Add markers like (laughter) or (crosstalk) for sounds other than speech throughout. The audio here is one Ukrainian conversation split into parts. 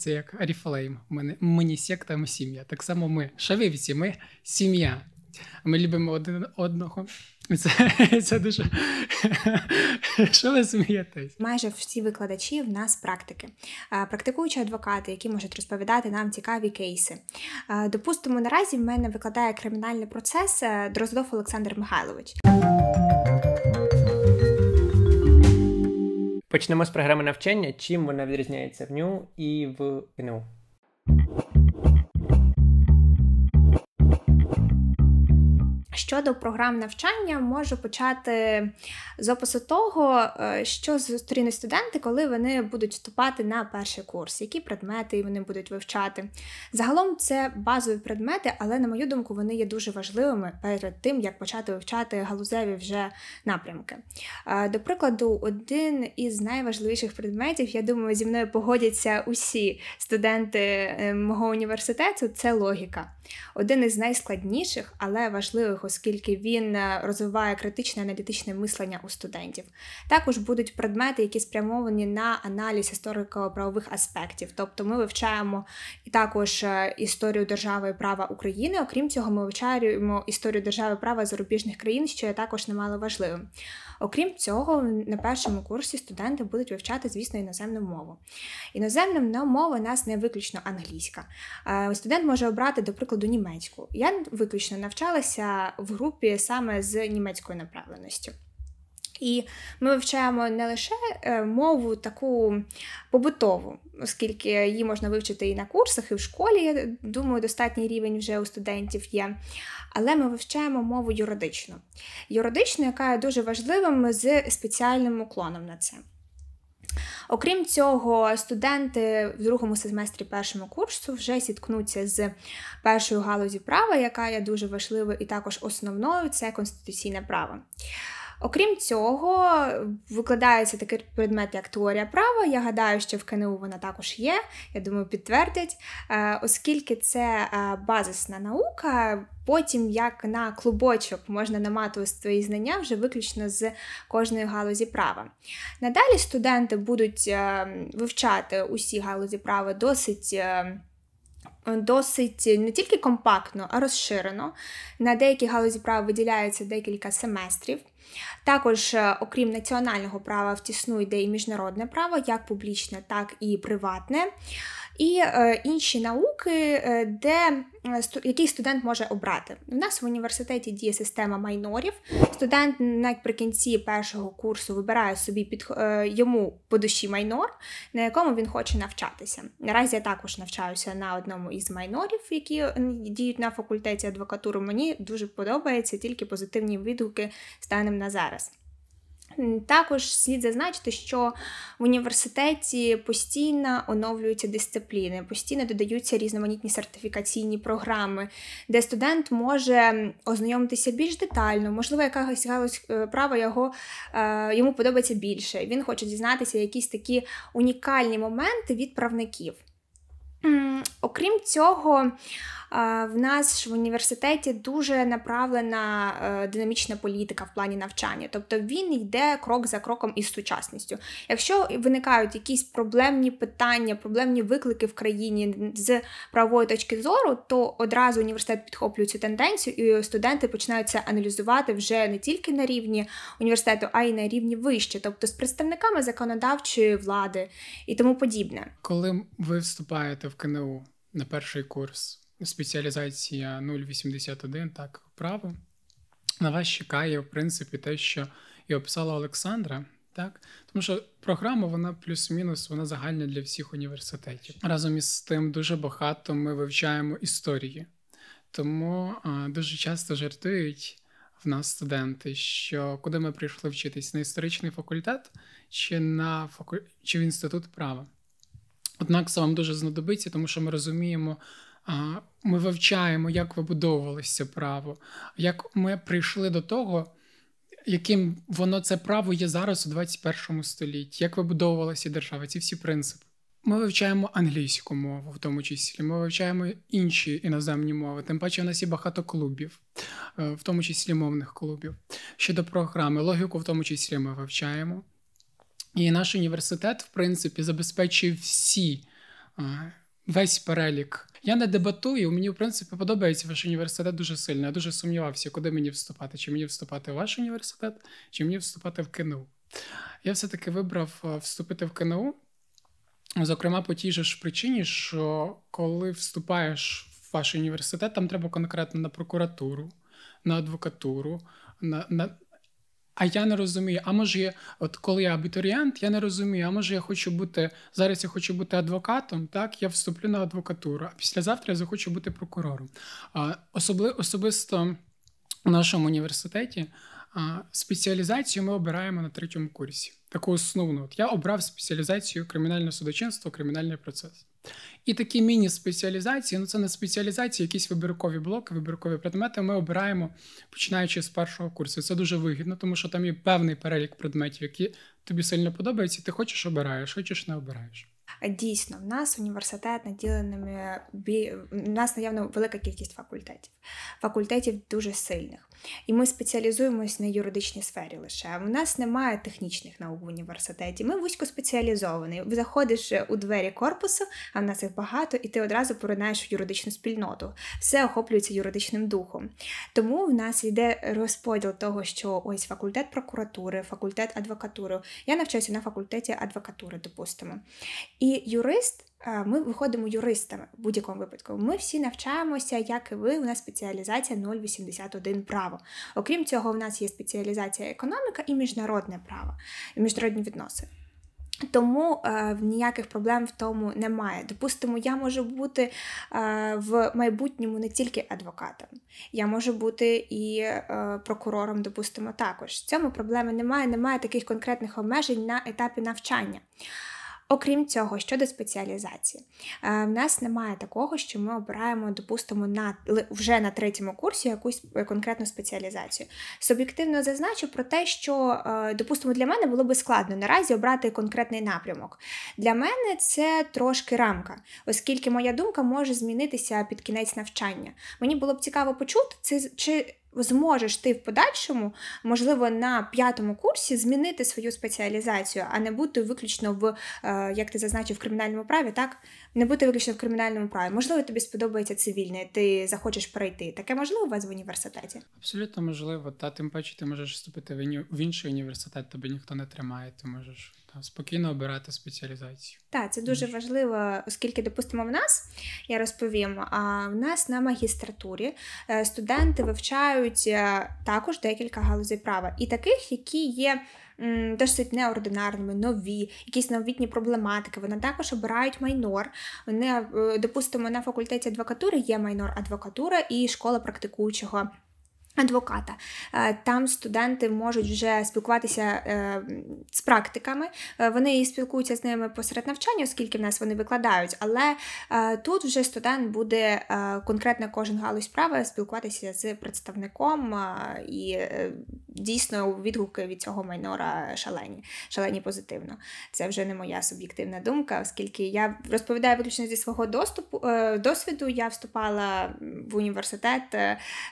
Це як Аріфлейм. Мені, мені секта, ми сім'я. Так само ми Шавівці, ми сім'я. Ми любимо один одного. Це (laughs) це дуже (laughs) що ви смієтесь? Майже всі викладачі в нас практики, е, практикуючі адвокати, які можуть розповідати нам цікаві кейси. Е, допустимо, наразі в мене викладає кримінальний процес е, Дроздов Олександр Михайлович. Почнемо з програми навчання, чим вона відрізняється в ню і в НУ. Щодо програм навчання, можу почати з опису того, е, що зустрінуть студенти, коли вони будуть вступати на перший курс, які предмети вони будуть вивчати. Загалом це базові предмети, але на мою думку, вони є дуже важливими перед тим, як почати вивчати галузеві вже напрямки. Е, до прикладу, один із найважливіших предметів, я думаю, зі мною погодяться усі студенти е, мого університету це логіка. Один із найскладніших, але важливих оскільки він е, розвиває критичне аналітичне мислення у студентів. Також будуть предмети, які спрямовані на аналіз історико-правових аспектів. Тобто ми вивчаємо і також е, історію держави і права України. Окрім цього, ми вивчаємо історію держави і права зарубіжних країн, що є також немало важливим. Окрім цього, на першому курсі студенти будуть вивчати, звісно, іноземну мову. Іноземна мова у нас не виключно англійська. Студент може обрати, до прикладу, німецьку. Я виключно навчалася в групі саме з німецькою направленістю. І ми вивчаємо не лише е, мову таку побутову, оскільки її можна вивчити і на курсах, і в школі. Я думаю, достатній рівень вже у студентів є. Але ми вивчаємо мову юридичну. Юридичну, яка є дуже важливим з спеціальним уклоном на це. Окрім цього, студенти в другому семестрі першого курсу вже зіткнуться з першою галузі права, яка є дуже важливою і також основною це конституційне право. Окрім цього, викладається такий предмет, як теорія права. Я гадаю, що в КНУ вона також є. Я думаю, підтвердять, е, оскільки це е, базисна наука. Потім, як на клубочок, можна наматувати свої знання вже виключно з кожної галузі права. Надалі студенти будуть е, вивчати усі галузі права досить. Досить не тільки компактно, а розширено. На деякі галузі права виділяється декілька семестрів. Також, е, окрім національного права, втіснує йде і міжнародне право, як публічне, так і приватне і е, інші науки, е, де е, який студент може обрати. У нас в університеті діє система майнорів. Студент наприкінці першого курсу вибирає собі під йому по душі майнор, на якому він хоче навчатися. Наразі я також навчаюся на одному із майнорів, які діють на факультеті адвокатури. Мені дуже подобається тільки позитивні відгуки станом на зараз. Також слід зазначити, що в університеті постійно оновлюються дисципліни, постійно додаються різноманітні сертифікаційні програми, де студент може ознайомитися більш детально, можливо, якась галузь е, права його е, йому подобається більше. Він хоче дізнатися якісь такі унікальні моменти від правників. Окрім цього, в нас ж в університеті дуже направлена е, динамічна політика в плані навчання, тобто він йде крок за кроком із сучасністю. Якщо виникають якісь проблемні питання, проблемні виклики в країні з правової точки зору, то одразу університет підхоплює цю тенденцію, і студенти починають це аналізувати вже не тільки на рівні університету, а й на рівні вище, тобто з представниками законодавчої влади і тому подібне. Коли ви вступаєте в КНУ на перший курс? спеціалізація 081, так право, на вас чекає, в принципі, те, що і описала Олександра. Так, тому що програма, вона плюс-мінус, вона загальна для всіх університетів. Разом із тим, дуже багато ми вивчаємо історії, тому а, дуже часто жартують в нас студенти, що куди ми прийшли вчитись на історичний факультет чи на факу... чи в інститут права. Однак це вам дуже знадобиться, тому що ми розуміємо ми вивчаємо, як вибудовувалося це право, як ми прийшли до того, яким воно це право є зараз у 21 столітті, як вибудовувалася держава, ці всі принципи. Ми вивчаємо англійську мову, в тому числі. Ми вивчаємо інші іноземні мови. Тим паче, у нас є багато клубів, е, в тому числі мовних клубів. Щодо програми, логіку, в тому числі, ми вивчаємо. І наш університет, в принципі, забезпечує всі е, весь перелік. Я не дебатую. Мені в принципі подобається ваш університет дуже сильно. Я дуже сумнівався, куди мені вступати. Чи мені вступати в ваш університет, чи мені вступати в КНУ. Я все-таки вибрав е, вступити в КНУ. Зокрема, по тій же ж причині, що коли вступаєш в ваш університет, там треба конкретно на прокуратуру, на адвокатуру, на на а я не розумію. А може, я, от коли я абітурієнт, я не розумію, а може я хочу бути зараз. Я хочу бути адвокатом. Так, я вступлю на адвокатуру. А післязавтра я захочу бути прокурором. А, особливо особисто в нашому університеті а, спеціалізацію ми обираємо на третьому курсі. Таку основну. От я обрав спеціалізацію кримінальне судочинство, кримінальний процес. І такі міні-спеціалізації, ну це не спеціалізації, якісь вибіркові блоки, вибіркові предмети. Ми обираємо починаючи з першого курсу. Це дуже вигідно, тому що там є певний перелік предметів, які тобі сильно подобаються. Ти хочеш обираєш, хочеш не обираєш. Дійсно, в нас університет наділеними в нас наявно велика кількість факультетів, факультетів дуже сильних. І ми спеціалізуємось на юридичній сфері лише. У нас немає технічних наук в університеті. Ми вузько спеціалізовані. Заходиш у двері корпусу, а в нас їх багато, і ти одразу поринаєш в юридичну спільноту. Все охоплюється юридичним духом. Тому в нас йде розподіл того, що ось факультет прокуратури, факультет адвокатури. Я навчаюся на факультеті адвокатури, допустимо. І юрист. Е, ми виходимо юристами в будь-якому випадку. Ми всі навчаємося, як і ви. У нас спеціалізація 081 право. Окрім цього, у нас є спеціалізація економіка і міжнародне право, і міжнародні відносини. Тому е, ніяких проблем в тому немає. Допустимо, я можу бути е, в майбутньому не тільки адвокатом, я можу бути і е, прокурором, допустимо, також. В цьому проблеми немає, немає таких конкретних обмежень на етапі навчання. Окрім цього, щодо спеціалізації, е, в нас немає такого, що ми обираємо, допустимо, на вже на третьому курсі якусь е, конкретну спеціалізацію. Суб'єктивно зазначу про те, що, е, допустимо, для мене було би складно наразі обрати конкретний напрямок. Для мене це трошки рамка, оскільки моя думка може змінитися під кінець навчання. Мені було б цікаво почути, чи Зможеш ти в подальшому, можливо, на п'ятому курсі змінити свою спеціалізацію, а не бути виключно в, е, як ти зазначив, в кримінальному праві, так? Не бути виключно в кримінальному праві. Можливо, тобі сподобається цивільне, ти захочеш пройти. Таке можливо у вас в університеті? Абсолютно можливо. Та тим паче ти можеш вступити в інший університет, тобі ніхто не тримає, ти можеш спокійно обирати спеціалізацію. Так, це дуже важливо, оскільки, допустимо, в нас я розповім. А в нас на магістратурі е, студенти вивчають е, також декілька галузей права і таких, які є. Досить неординарними, нові, якісь новітні проблематики. Вони також обирають майнор. Вони, е, допустимо, на факультеті адвокатури є майнор адвокатура і школа практикуючого Адвоката е, там студенти можуть вже спілкуватися е, з практиками. Е, вони спілкуються з ними посеред навчання, оскільки в нас вони викладають. Але тут вже студент буде конкретно кожен галузь права спілкуватися з представником, і дійсно відгуки від цього майнора шалені, шалені позитивно. Це вже не моя суб'єктивна думка, оскільки я розповідаю виключно зі свого доступу досвіду. Я вступала в університет,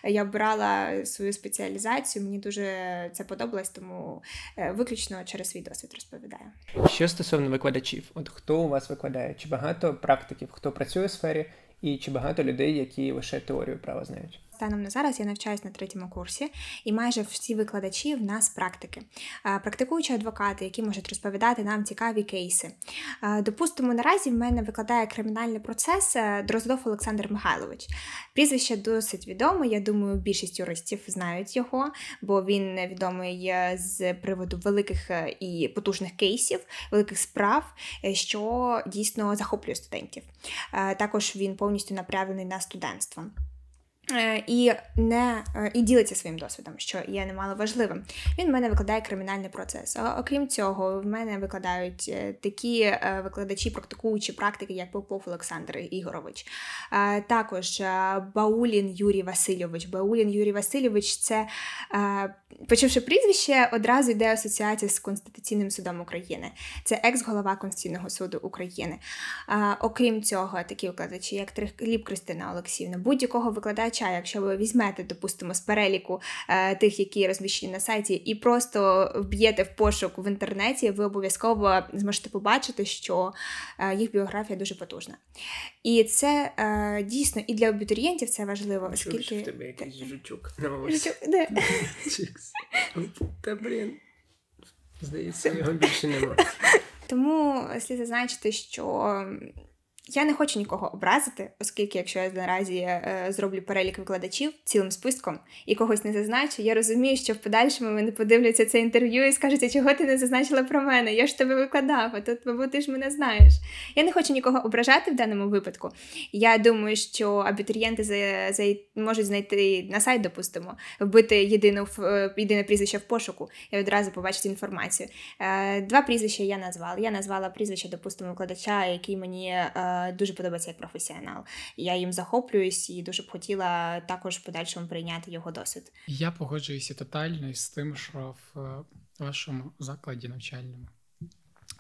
я брала свою спеціалізацію. Мені дуже це подобалось, тому е, виключно через свій досвід розповідаю. Що стосовно викладачів, от хто у вас викладає? Чи багато практиків, хто працює у сфері, і чи багато людей, які лише теорію права знають? Станом на зараз я навчаюсь на третьому курсі, і майже всі викладачі в нас практики, практикуючі адвокати, які можуть розповідати нам цікаві кейси. Допустимо, наразі в мене викладає кримінальний процес е, Дроздов Олександр Михайлович. Прізвище досить відоме. Я думаю, більшість юристів знають його, бо він відомий е, з приводу великих е, і потужних кейсів, великих справ, що дійсно захоплює студентів. Також він повністю направлений на студентство. Е, і не е, і ділиться своїм досвідом, що є немало важливим. Він в мене викладає кримінальний процес. Окрім цього, в мене викладають е, такі викладачі, практикуючі практики, як Попов Олександр Ігорович. Також Баулін Юрій Васильович. Баулін Юрій Васильович це, почувши прізвище, одразу йде асоціація з Конституційним судом України. Це екс-голова Конституційного суду України. Окрім цього, такі викладачі, як Трихліп Кристина Олексіївна, будь-якого викладача споживача, якщо ви візьмете, допустимо, з переліку е, тих, які розміщені на сайті, і просто вб'єте в пошук в інтернеті, ви обов'язково зможете побачити, що е, їх біографія дуже потужна. І це е, дійсно і для абітурієнтів це важливо, оскільки Чув, що в тебе якийсь жучок. (laughs) Та блін. Здається, його більше немає. Тому слід зазначити, що я не хочу нікого образити, оскільки, якщо я наразі е, зроблю перелік викладачів цілим списком і когось не зазначу, я розумію, що в подальшому мене подивляться це інтерв'ю і скажуть, чого ти не зазначила про мене? Я ж тебе викладав, а тут, бо ти ж мене знаєш. Я не хочу нікого ображати в даному випадку. Я думаю, що абітурієнти за, за, можуть знайти на сайт, допустимо, вбити єдину е, єдине прізвище в пошуку і одразу побачити інформацію. Е, два прізвища я назвала. Я назвала прізвище, допустимо, викладача, який мені. Е, дуже подобається як професіонал. Я їм захоплююсь і дуже б хотіла також в подальшому прийняти його досвід. Я погоджуюся тотально з тим, що в е, вашому закладі навчальному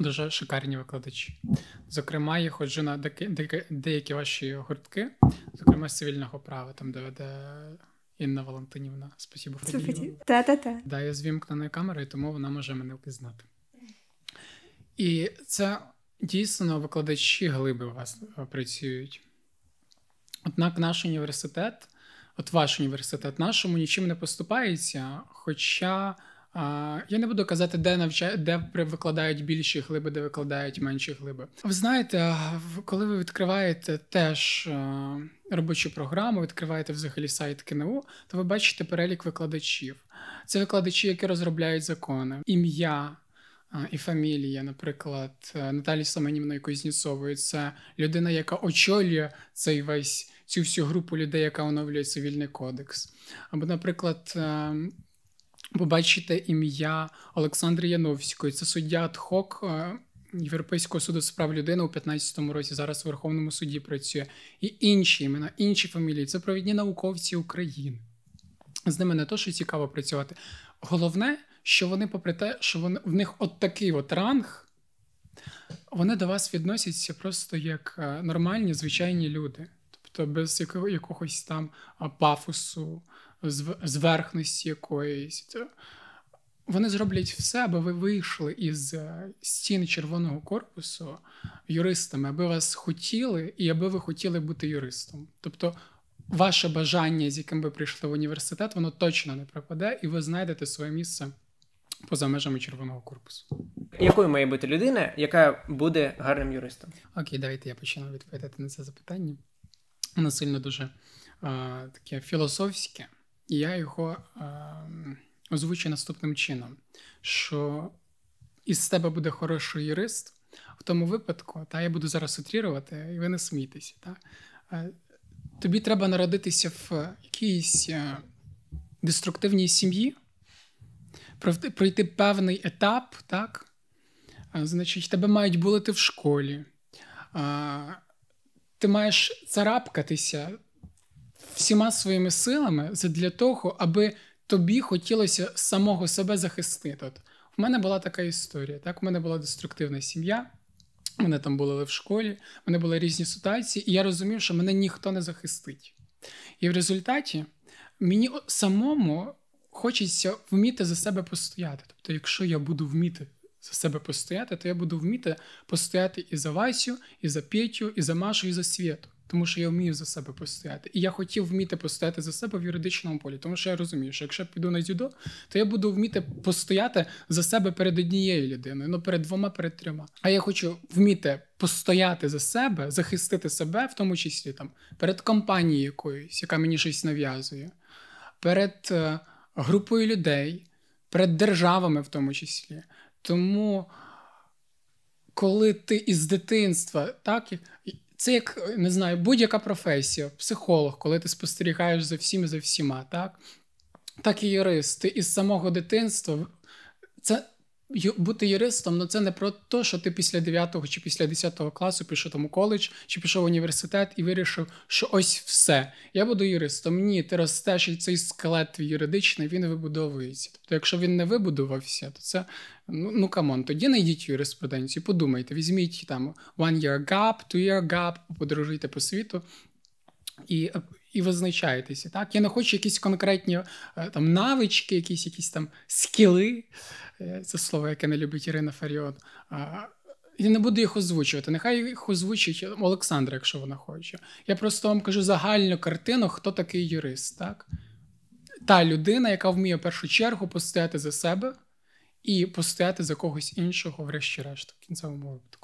дуже шикарні викладачі. Зокрема, я ходжу на деякі ваші гуртки, зокрема з цивільного права, там де веде Інна Валентинівна. Спасибо Фадіївна. Та-та-та. Да, я з камерою, тому вона може мене впізнати. І це Дійсно, викладачі глиби у вас е, працюють. Однак наш університет, от ваш університет, нашому нічим не поступається. Хоча а, я не буду казати, де навча... де викладають більші глиби, де викладають менші глиби. Ви знаєте, коли ви відкриваєте теж е, робочу програму, відкриваєте взагалі сайт КНУ, то ви бачите перелік викладачів. Це викладачі, які розробляють закони, ім'я і фамілія, наприклад, е, Наталі Саманівної Кузнєцової. Це людина, яка очолює цей весь цю всю групу людей, яка оновлює цивільний кодекс. Або, наприклад, е, побачите ім'я Олександри Яновської, це суддя Адхок. Е, Європейського суду з прав людини у 2015 році зараз в Верховному суді працює і інші імена, інші фамілії. Це провідні науковці України. З ними не то, що цікаво працювати. Головне, що вони, попри те, що вони, в них от такий от ранг, вони до вас відносяться просто як е, нормальні звичайні люди, тобто без якого, якогось там пафосу, зверхності якоїсь. Вони зроблять все, аби ви вийшли із е, стін червоного корпусу юристами, аби вас хотіли, і аби ви хотіли бути юристом. Тобто ваше бажання, з яким ви прийшли в університет, воно точно не пропаде, і ви знайдете своє місце поза межами червоного корпусу. Якою має бути людина, яка буде гарним юристом? Окей, давайте я почну відповідати на це запитання. Воно сильно дуже а, таке філософське, і я його а, озвучу наступним чином: що із тебе буде хороший юрист в тому випадку, та я буду зараз утрірувати, і ви не смійтеся. Та, Тобі треба народитися в якійсь деструктивній сім'ї пройти певний етап, так? Значить, тебе мають булити в школі, ти маєш царапкатися всіма своїми силами для того, аби тобі хотілося самого себе захистити. От в мене була така історія. Так, У мене була деструктивна сім'я, мене там були в школі, в мене були різні ситуації, і я розумів, що мене ніхто не захистить. І в результаті мені самому хочеться вміти за себе постояти. Тобто, якщо я буду вміти за себе постояти, то я буду вміти постояти і за Васю, і за Петю, і за Машу, і за світу. Тому що я вмію за себе постояти. І я хотів вміти постояти за себе в юридичному полі, тому що я розумію, що якщо я піду на дзюдо, то я буду вміти постояти за себе перед однією людиною, ну перед двома, перед трьома. А я хочу вміти постояти за себе, захистити себе, в тому числі там перед компанією якоюсь, яка мені щось нав'язує, перед. Е, групою людей, перед державами, в тому числі. Тому, коли ти із дитинства, так, це як не знаю, будь-яка професія, психолог, коли ти спостерігаєш за всім і за всіма, так, так і юрист, ти із самого дитинства. Це бути юристом, ну це не про те, що ти після 9 чи після 10 класу пішов там у коледж чи пішов в університет і вирішив, що ось все. Я буду юристом. Ні, ти ростеш і цей скелет юридичний він вибудовується. Тобто, якщо він не вибудувався, то це ну ну камон. Тоді знайдіть юриспруденцію, подумайте, візьміть там one year gap, two year gap, подорожуйте по світу. І е, і визначаєтеся. Так? Я не хочу якісь конкретні е, там навички, якісь якісь там скіли. Е, це слово, яке не любить Ірина Фаріон. Я не буду їх озвучувати. Нехай їх озвучить Олександра, якщо вона хоче. Я просто вам кажу загальну картину, хто такий юрист. так? Та людина, яка вміє в першу чергу постояти за себе і постояти за когось іншого, врешті-решт, в кінцевому випадку.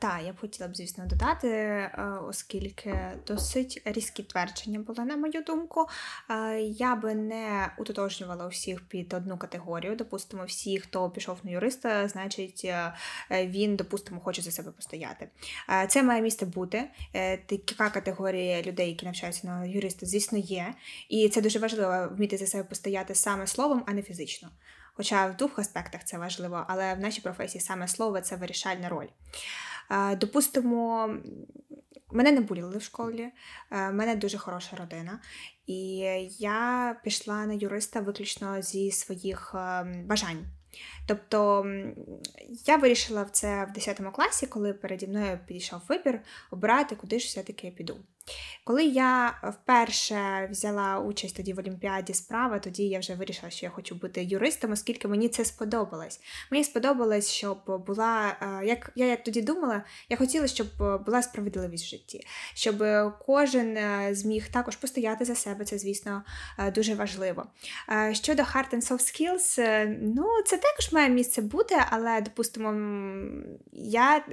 Та, я б хотіла б, звісно, додати, е, оскільки досить різкі твердження були, на мою думку. Е, я би не утотожнювала всіх під одну категорію. Допустимо, всі, хто пішов на юриста, значить е, він, допустимо, хоче за себе постояти. Це має місце бути. Така категорія людей, які навчаються на юриста, звісно, є. І це дуже важливо вміти за себе постояти саме словом, а не фізично. Хоча в двох аспектах це важливо, але в нашій професії саме слово це вирішальна роль. Допустимо, мене не буліли в школі, е, мене дуже хороша родина. І я пішла на юриста виключно зі своїх е, бажань. Тобто я вирішила в це в 10 класі, коли переді мною підійшов вибір, обирати, куди ж все-таки я піду. Коли я вперше взяла участь тоді в Олімпіаді справа, тоді я вже вирішила, що я хочу бути юристом, оскільки мені це сподобалось. Мені сподобалось, щоб була, е, як я як тоді думала, я хотіла, щоб е, була справедливість в житті, щоб е, кожен зміг також постояти за себе, це, звісно, дуже важливо. Щодо hard and soft skills, ну це також має місце бути, але, допустимо, я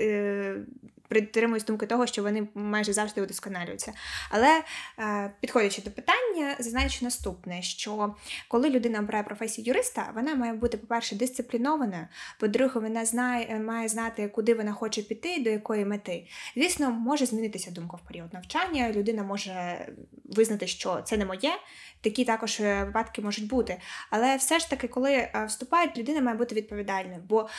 притримуюсь думки того, що вони майже завжди удосконалюються. Але е, підходячи до питання, зазначу наступне: що коли людина обирає професію юриста, вона має бути, по-перше, дисциплінованою, по-друге, вона знає, е, має знати, куди вона хоче піти, до якої мети. Звісно, може змінитися думка в період навчання. Людина може визнати, що це не моє. Такі також е, випадки можуть бути. Але все ж таки, коли вступають, людина має бути відповідальною. бо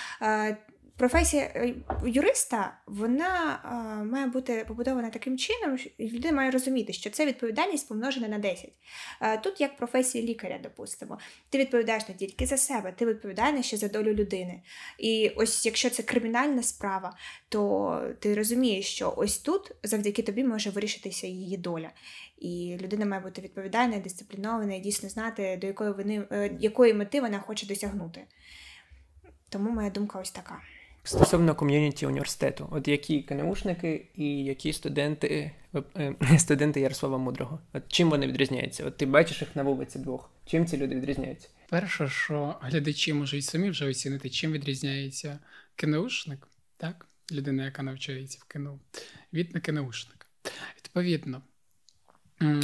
професія е, юриста вона а, е, має бути побудована таким чином, що людина має розуміти, що це відповідальність помножена на 10. А, е, тут, як професія лікаря, допустимо, ти відповідаєш не тільки за себе, ти відповідальний ще за долю людини. І ось якщо це кримінальна справа, то ти розумієш, що ось тут завдяки тобі може вирішитися її доля. І людина має бути відповідальна, дисциплінована і дійсно знати, до якої вони якої мети вона хоче досягнути. Тому моя думка ось така стосовно ком'юніті університету, от які КНУшники і які студенти е, е, (laughs) студенти Ярослава Мудрого? От чим вони відрізняються? От ти бачиш їх на вулиці двох. Чим ці люди відрізняються? Перше, що глядачі можуть самі вже оцінити, чим відрізняється КНУшник, так? Людина, яка навчається в кіно, від не КНУшника. Відповідно.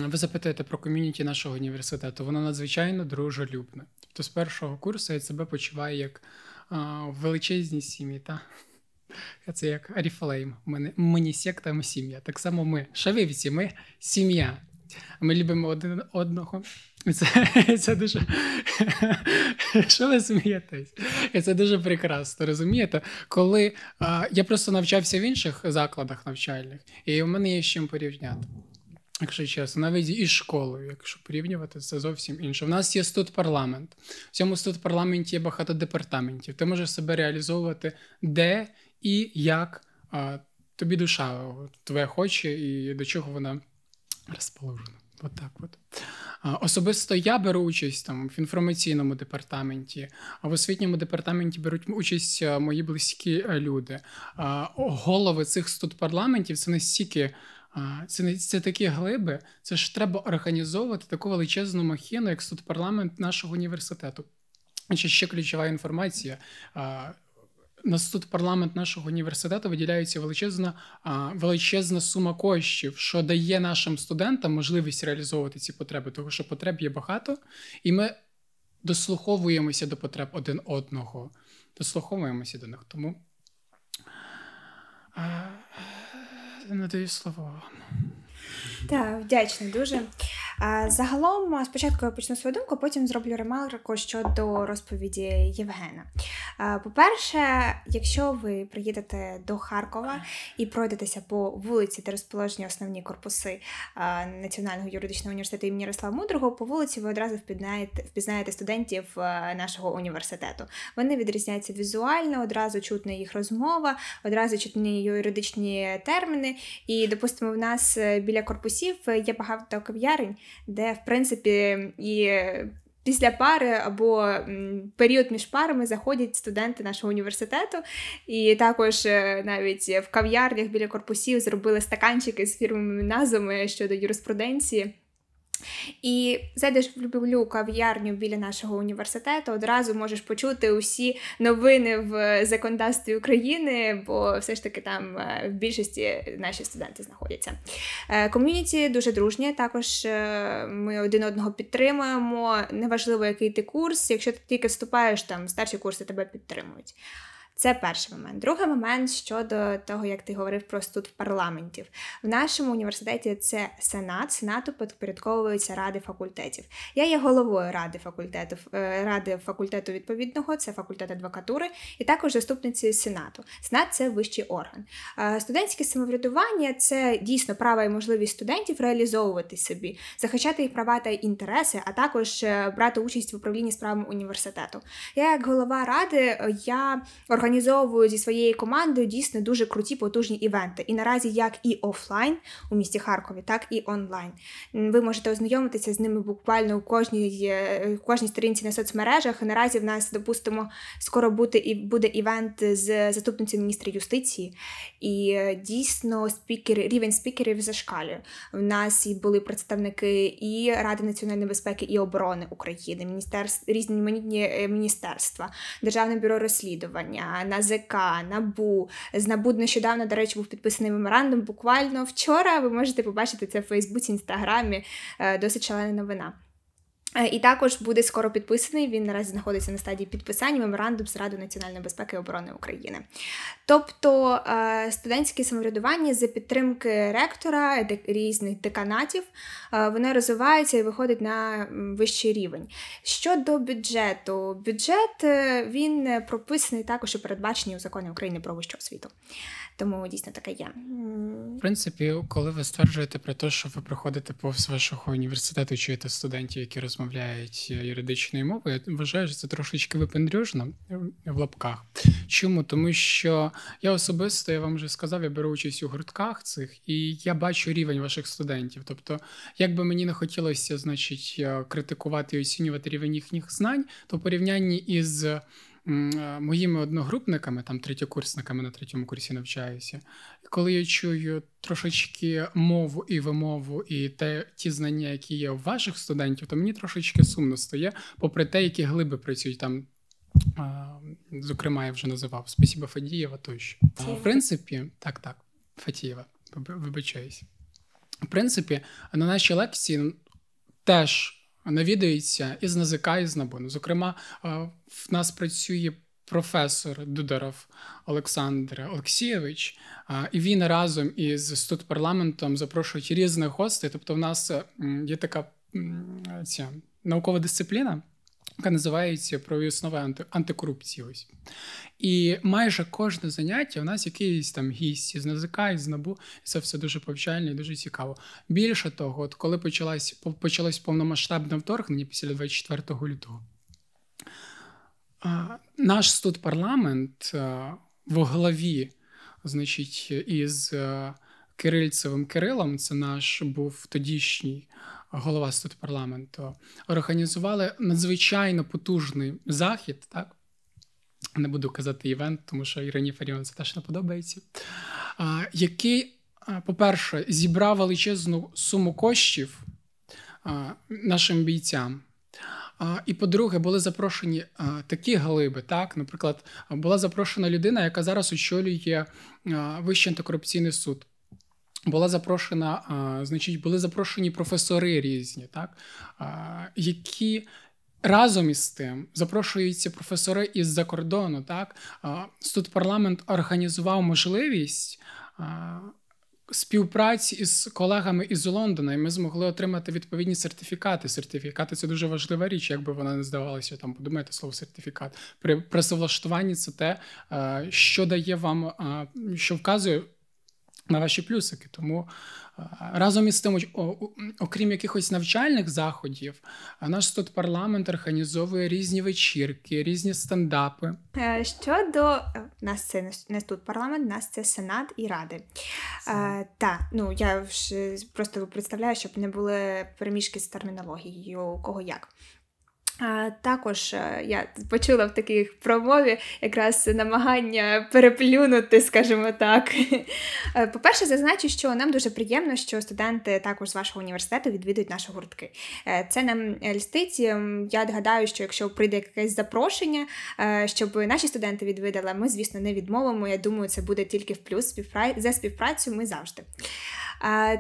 Ви запитаєте про ком'юніті нашого університету, воно надзвичайно дружелюбне. Тобто з першого курсу я себе почуваю як в величезній сім'ї. Та? (laughs) Це як Аріфлейм. Мені секта, ми сім'я. Так само ми. Шавівці, ми сім'я. Ми любимо один одного. це, (laughs) це дуже. (laughs) Що ви смієтесь? це дуже прекрасно, розумієте? Коли а, я просто навчався в інших закладах навчальних, і в мене є з чим порівняти. Якщо чесно, навіть із школою, якщо порівнювати, це зовсім інше. В нас є студ парламент. В цьому студ парламенті є багато департаментів. Ти можеш себе реалізовувати де і як а, тобі душа твоя хоче і до чого вона розположена. От так от. Особисто я беру участь там в інформаційному департаменті, а в освітньому департаменті беруть участь мої близькі е, люди. Голови цих студ парламентів це настільки. Це це такі глиби. Це ж треба організовувати таку величезну махіну, як суд парламент нашого університету. Ще ще ключова інформація. На суд парламент нашого університету виділяється величезна величезна сума коштів, що дає нашим студентам можливість реалізовувати ці потреби, тому що потреб є багато, і ми дослуховуємося до потреб один одного, дослуховуємося до них. Тому надаю слово вам. Так, вдячна дуже. Загалом, спочатку я почну свою думку, потім зроблю ремарку щодо розповіді Євгена. По-перше, якщо ви приїдете до Харкова і пройдетеся по вулиці, де розположені основні корпуси Національного юридичного університету імені Ярослава Мудрого, по вулиці ви одразу впізнаєте, впізнаєте студентів нашого університету. Вони відрізняються візуально, одразу чутна їх розмова, одразу чутні юридичні терміни. І, допустимо, в нас е, біля корпусів е, є багато кав'ярень де, в принципі, і після пари або період між парами заходять студенти нашого університету, і також е, навіть в кав'ярнях біля корпусів зробили стаканчики з фірмами назвами щодо юриспруденції. І зайдеш в люблю кав'ярню біля нашого університету, одразу можеш почути усі новини в е, законодавстві України, бо все ж таки там е, в більшості наші студенти знаходяться. Е, ком'юніті дуже дружнє. Також ми один одного підтримуємо. Неважливо, який ти курс. Якщо ти тільки вступаєш, там старші курси тебе підтримують. Це перший момент. Другий момент щодо того, як ти говорив про студ парламентів. В нашому університеті це сенат, сенату підпорядковуються ради факультетів. Я є головою ради факультету е, ради факультету відповідного, це факультет адвокатури, і також заступницею сенату. Сенат це вищий орган. Е, студентське самоврядування це дійсно право і можливість студентів реалізовувати собі, захищати їх права та інтереси, а також е, брати участь в управлінні справами університету. Я, як голова ради, я організовую зі своєю командою дійсно дуже круті потужні івенти. І наразі як і офлайн у місті Харкові, так і онлайн. Ви можете ознайомитися з ними буквально у кожній е, у кожній сторінці на соцмережах. І наразі в нас, допустимо, скоро буде і буде івент з заступницею міністра юстиції. І е, дійсно спікери, рівень спікерів зашкалює. В нас і були представники і Ради національної безпеки і оборони України, міністерств різні е, міністерства, державне бюро розслідування на НАЗК, НАБУ. З НАБУ нещодавно, до речі, був підписаний меморандум. Буквально вчора ви можете побачити це в Фейсбуці, Інстаграмі. Е, досить шалена новина. Е, і також буде скоро підписаний. Він наразі знаходиться на стадії підписання меморандум з Радою національної безпеки і оборони України. Тобто е, студентське самоврядування за підтримки ректора різних деканатів е, воно розвивається і виходить на вищий рівень. Щодо бюджету, бюджет він прописаний також і передбачений у законі України про вищу освіту. Тому дійсно таке є. В принципі, коли ви стверджуєте про те, що ви проходите повз вашого університету, чуєте студентів, які розмовляють е, юридичною мовою, я вважаю, що це трошечки випендрюжно е, в лапках. Чому? Тому що я особисто я вам вже сказав, я беру участь у гуртках цих, і я бачу рівень ваших студентів. Тобто, як би мені не хотілося, значить, е, критикувати і оцінювати рівень їхніх знань, то порівнянні із. Е, моїми одногрупниками, там третьокурсниками на третьому курсі навчаюся, коли я чую трошечки мову і вимову, і те ті знання, які є у ваших студентів, то мені трошечки сумно стає, попри те, які глиби працюють там. Зокрема, я вже називав Спасіба Фадієва тощо. В принципі, так, так, Фатієва, вибачаюсь. В принципі, на нашій лекції теж навідується із НАЗК, і з НАБУНу. Зокрема, е, в нас працює професор Дударов Олександр Олексійович, е, і він разом із тут парламентом запрошують різних гостей. Тобто, в нас е, є така ця наукова дисципліна яка називається про існування антикорупції. Ось. І майже кожне заняття у нас якийсь там гість із НАЗК, із НАБУ, це все дуже повчально і дуже цікаво. Більше того, от коли почалось, почалось повномасштабне вторгнення після 24 лютого, наш тут парламент в главі, значить, із Кирильцевим Кирилом, це наш був тодішній голова суд парламенту, організували надзвичайно потужний захід. Так не буду казати івент, тому що Ірині Фаріон це теж не подобається. Який, по-перше, зібрав величезну суму коштів нашим бійцям. І по-друге, були запрошені такі глиби. Так, наприклад, була запрошена людина, яка зараз очолює Вищий антикорупційний суд була запрошена, значить, були запрошені професори різні, так які. Разом із тим запрошуються професори із-за кордону. Так Тут парламент організував можливість співпраці із колегами із Лондона, і ми змогли отримати відповідні сертифікати. Сертифікати це дуже важлива річ, якби вона не здавалася там. Подумайте слово сертифікат при працевлаштуванні. Це те, що дає вам, що вказує на ваші плюсики. Тому е, разом із тим, окрім якихось навчальних заходів, е, наш тут парламент організовує різні вечірки, різні стендапи. Е, щодо нас, це не тут парламент, нас це сенат і ради. Е, Та ну я ж просто представляю, щоб не були переміжки з термінологією кого як. Також е, я почула в такій промові якраз намагання переплюнути, скажімо так. (laughs) Е, по-перше, зазначу, що нам дуже приємно, що студенти також з вашого університету відвідують наші гуртки. Е, це нам льстить. Ем, я гадаю, що якщо прийде якесь запрошення, щоб наші студенти відвідали, ми, звісно, не відмовимо. Я думаю, це буде тільки в плюс за співпрацю ми завжди.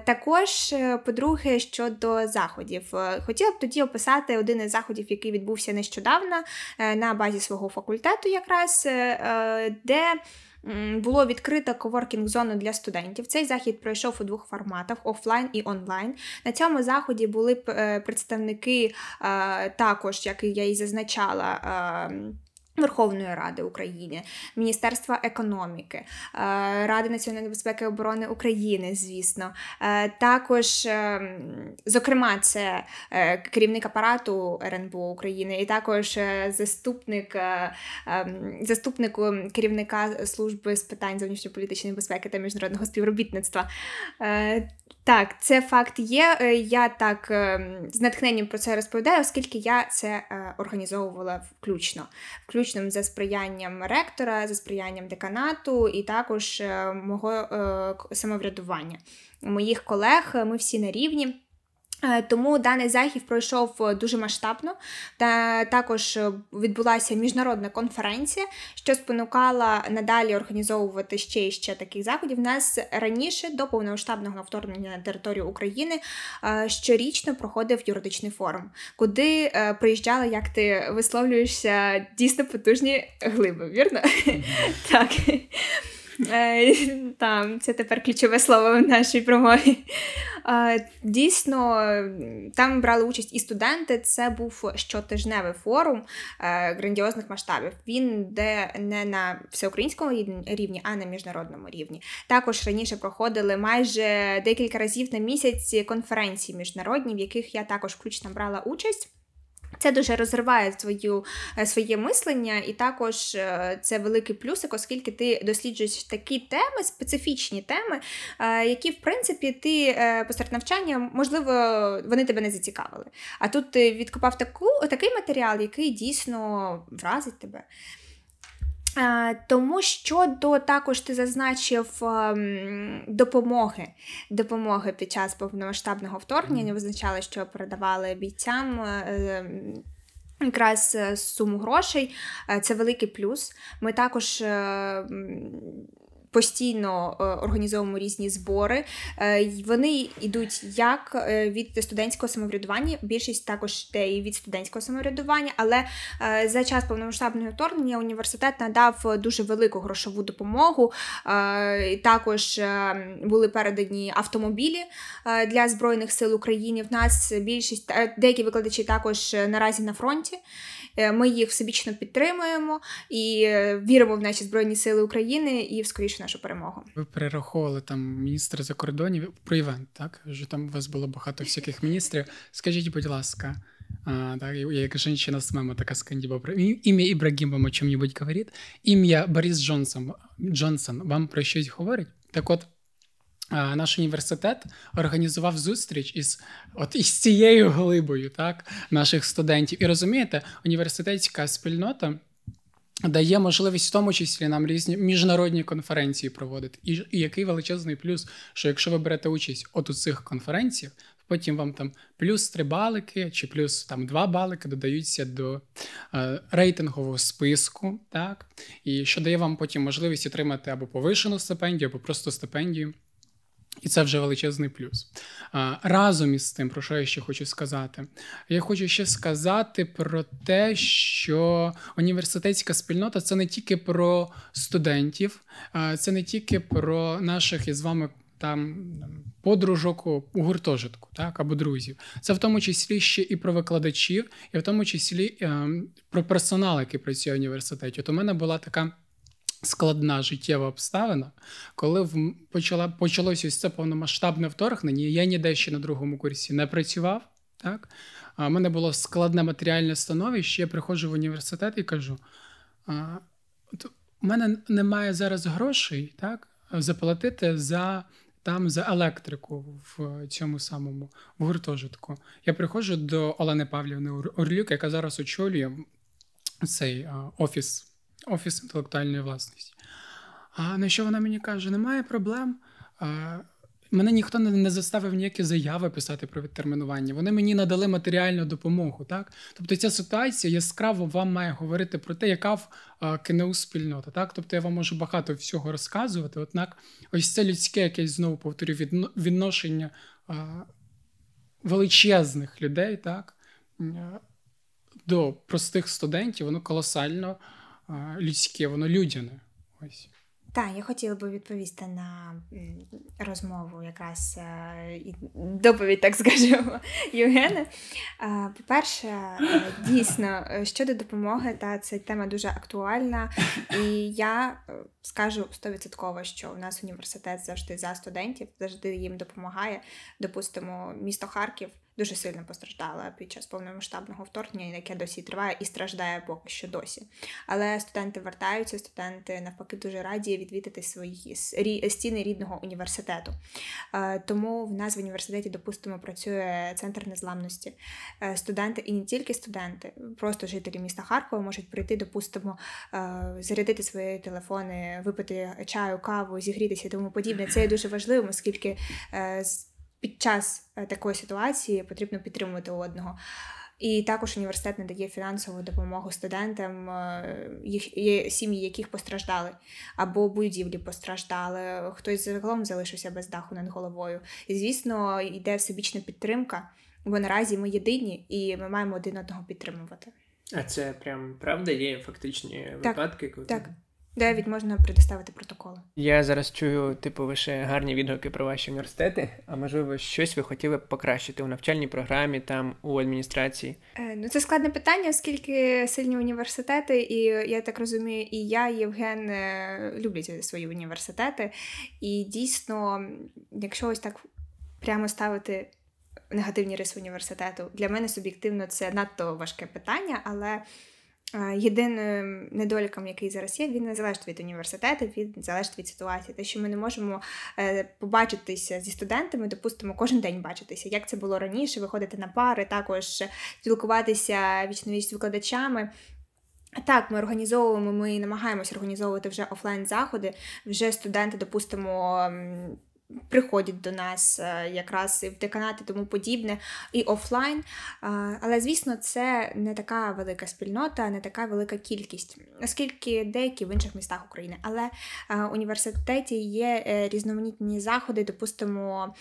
Також, е, по-друге, щодо заходів, е, хотіла б тоді описати один із заходів, який відбувся нещодавно е, на базі свого факультету, якраз де. Було відкрито коворкінг зону для студентів. Цей захід пройшов у двох форматах офлайн і онлайн. На цьому заході були представники, також як я і зазначала. Ем, Верховної Ради України, Міністерства економіки, е, Ради національної безпеки і оборони України, звісно, е, також, е, зокрема, це керівник апарату РНБО України, і також заступник ем, заступник ем, керівника служби з питань зовнішньополітичної безпеки та міжнародного співробітництва. Так, це факт є. Я так ем, з натхненням про це розповідаю, оскільки я це організовувала включно включеним за сприянням ректора, за сприянням деканату і також е, мого е, самоврядування моїх колег. Е, ми всі на рівні. Е, тому даний захід пройшов е, дуже масштабно, та також е, відбулася міжнародна конференція, що спонукала надалі організовувати ще і ще таких заходів. У Нас раніше до повномасштабного вторгнення на територію України щорічно проходив юридичний форум, куди приїжджали, як ти висловлюєшся, дійсно потужні глиби. Вірно? (laughs) Так. Е, там це тепер ключове слово в нашій промові. Е, дійсно, там брали участь і студенти. Це був щотижневий форум е, грандіозних масштабів. Він де не на всеукраїнському рівні, а на міжнародному рівні. Також раніше проходили майже декілька разів на місяць конференції міжнародні, в яких я також включно брала участь. Це дуже розриває свою, е, своє мислення, і також е, це великий плюсик, оскільки ти досліджуєш такі теми, специфічні теми, е, які, в принципі, ти посеред навчання, можливо, вони тебе не зацікавили. А тут ти відкопав таку, такий матеріал, який дійсно вразить тебе. Е, тому що до також ти зазначив ем, допомоги допомоги під час повномасштабного вторгнення. Визначали, що передавали бійцям. Е, ем, якраз е, суму грошей це великий плюс. Ми також постійно е, організовуємо різні збори. Е, вони йдуть як е, від студентського самоврядування, більшість також йде і від студентського самоврядування, але за час повномасштабного вторгнення університет надав дуже велику грошову допомогу. Також були передані автомобілі для збройних сил України. В нас більшість деякі викладачі також наразі на фронті. Е, ми їх всебічно підтримуємо і е, віримо в наші збройні сили України і в скоріше нашу перемогу. Ви перераховували там міністра закордонів про івент, так вже там у вас було багато всяких міністрів. Скажіть, будь ласка. А, так, як женщина с мема така про Ім'я Ібрагімова чим-небудь говорить. Ім'я Борис Джонсон, Джонсон вам про щось говорить? Так от Е, наш університет організував зустріч із от із цією глибою, так наших студентів. І розумієте, університетська спільнота дає можливість в тому числі нам різні міжнародні конференції проводити. І, і який величезний плюс, що якщо ви берете участь от у цих конференціях, потім вам там плюс три балики чи плюс там два балики додаються до е, рейтингового списку, так і що дає вам потім можливість отримати або повишену стипендію, або просто стипендію. І це вже величезний плюс. Разом із тим, про що я ще хочу сказати, я хочу ще сказати про те, що університетська спільнота це не тільки про студентів, це не тільки про наших із вами там подружок у гуртожитку, так або друзів. Це в тому числі ще і про викладачів, і в тому числі ем, про персонал, який працює в університеті. От у мене була така складна життєва обставина. Коли в почала почалось ось це повномасштабне вторгнення, я ніде ще на другому курсі не працював. Так? У мене було складне матеріальне становище. Я приходжу в університет і кажу: а, у мене немає зараз грошей так, заплатити за там за електрику в цьому самому в гуртожитку. Я приходжу до Олени Павлівни Орлюк, яка зараз очолює цей офіс Офіс інтелектуальної власності. А на що вона мені каже, немає проблем. А, Мене ніхто не заставив ніякі заяви писати про відтермінування. Вони мені надали матеріальну допомогу. Так, тобто ця ситуація яскраво вам має говорити про те, яка в КНУ спільнота. Так, тобто я вам можу багато всього розказувати. Однак, ось це людське якесь знову повторю відношення величезних людей, так до простих студентів, воно колосально людське, воно людяне. Ось. Так, я хотіла би відповісти на розмову, якраз е, доповідь, так скажемо, (laughs) Євгена. Е, по-перше, е, дійсно, щодо допомоги, та ця тема дуже актуальна, і я скажу стовідсотково, що у нас університет завжди за студентів, завжди їм допомагає. Допустимо, місто Харків дуже сильно постраждала під час повномасштабного вторгнення, яке досі триває і страждає поки що досі. Але студенти вертаються, студенти навпаки дуже раді відвідати свої стіни рідного університету. Е, тому в нас в університеті, допустимо, працює центр незламності. Е, студенти і не тільки студенти, просто жителі міста Харкова можуть прийти, допустимо, е, зарядити свої телефони, випити чаю, каву, зігрітися і тому подібне. Це є дуже важливо, оскільки з під час е, такої ситуації потрібно підтримувати одного. І також університет надає фінансову допомогу студентам, е, їх сім'ї, яких постраждали, або будівлі постраждали, хтось загалом залишився без даху над головою. І звісно, йде всебічна підтримка, бо наразі ми єдині і ми маємо один одного підтримувати. А це прям правда є фактичні так, випадки? Коли... Так. Дев'ять можна предоставити протоколи. Я зараз чую, типу, лише гарні відгуки про ваші університети. А можливо, щось ви хотіли б покращити у навчальній програмі, там у адміністрації? Е, ну це складне питання, оскільки сильні університети, і я так розумію, і я, і Євген е, люблять свої університети. І дійсно, якщо ось так прямо ставити. Негативні риси університету для мене суб'єктивно це надто важке питання, але Єдиним недоліком, який зараз є, він не залежить від університету, він залежить від ситуації. Те, що ми не можемо е, побачитися зі студентами, допустимо, кожен день бачитися, як це було раніше, виходити на пари, також спілкуватися віч з викладачами. Так, ми організовуємо, ми намагаємося організовувати вже офлайн заходи. Вже студенти, допустимо приходять до нас е, якраз і в деканати, тому подібне, і офлайн. Е, але, звісно, це не така велика спільнота, не така велика кількість, оскільки деякі в інших містах України. Але е, в університеті є різноманітні заходи, допустимо,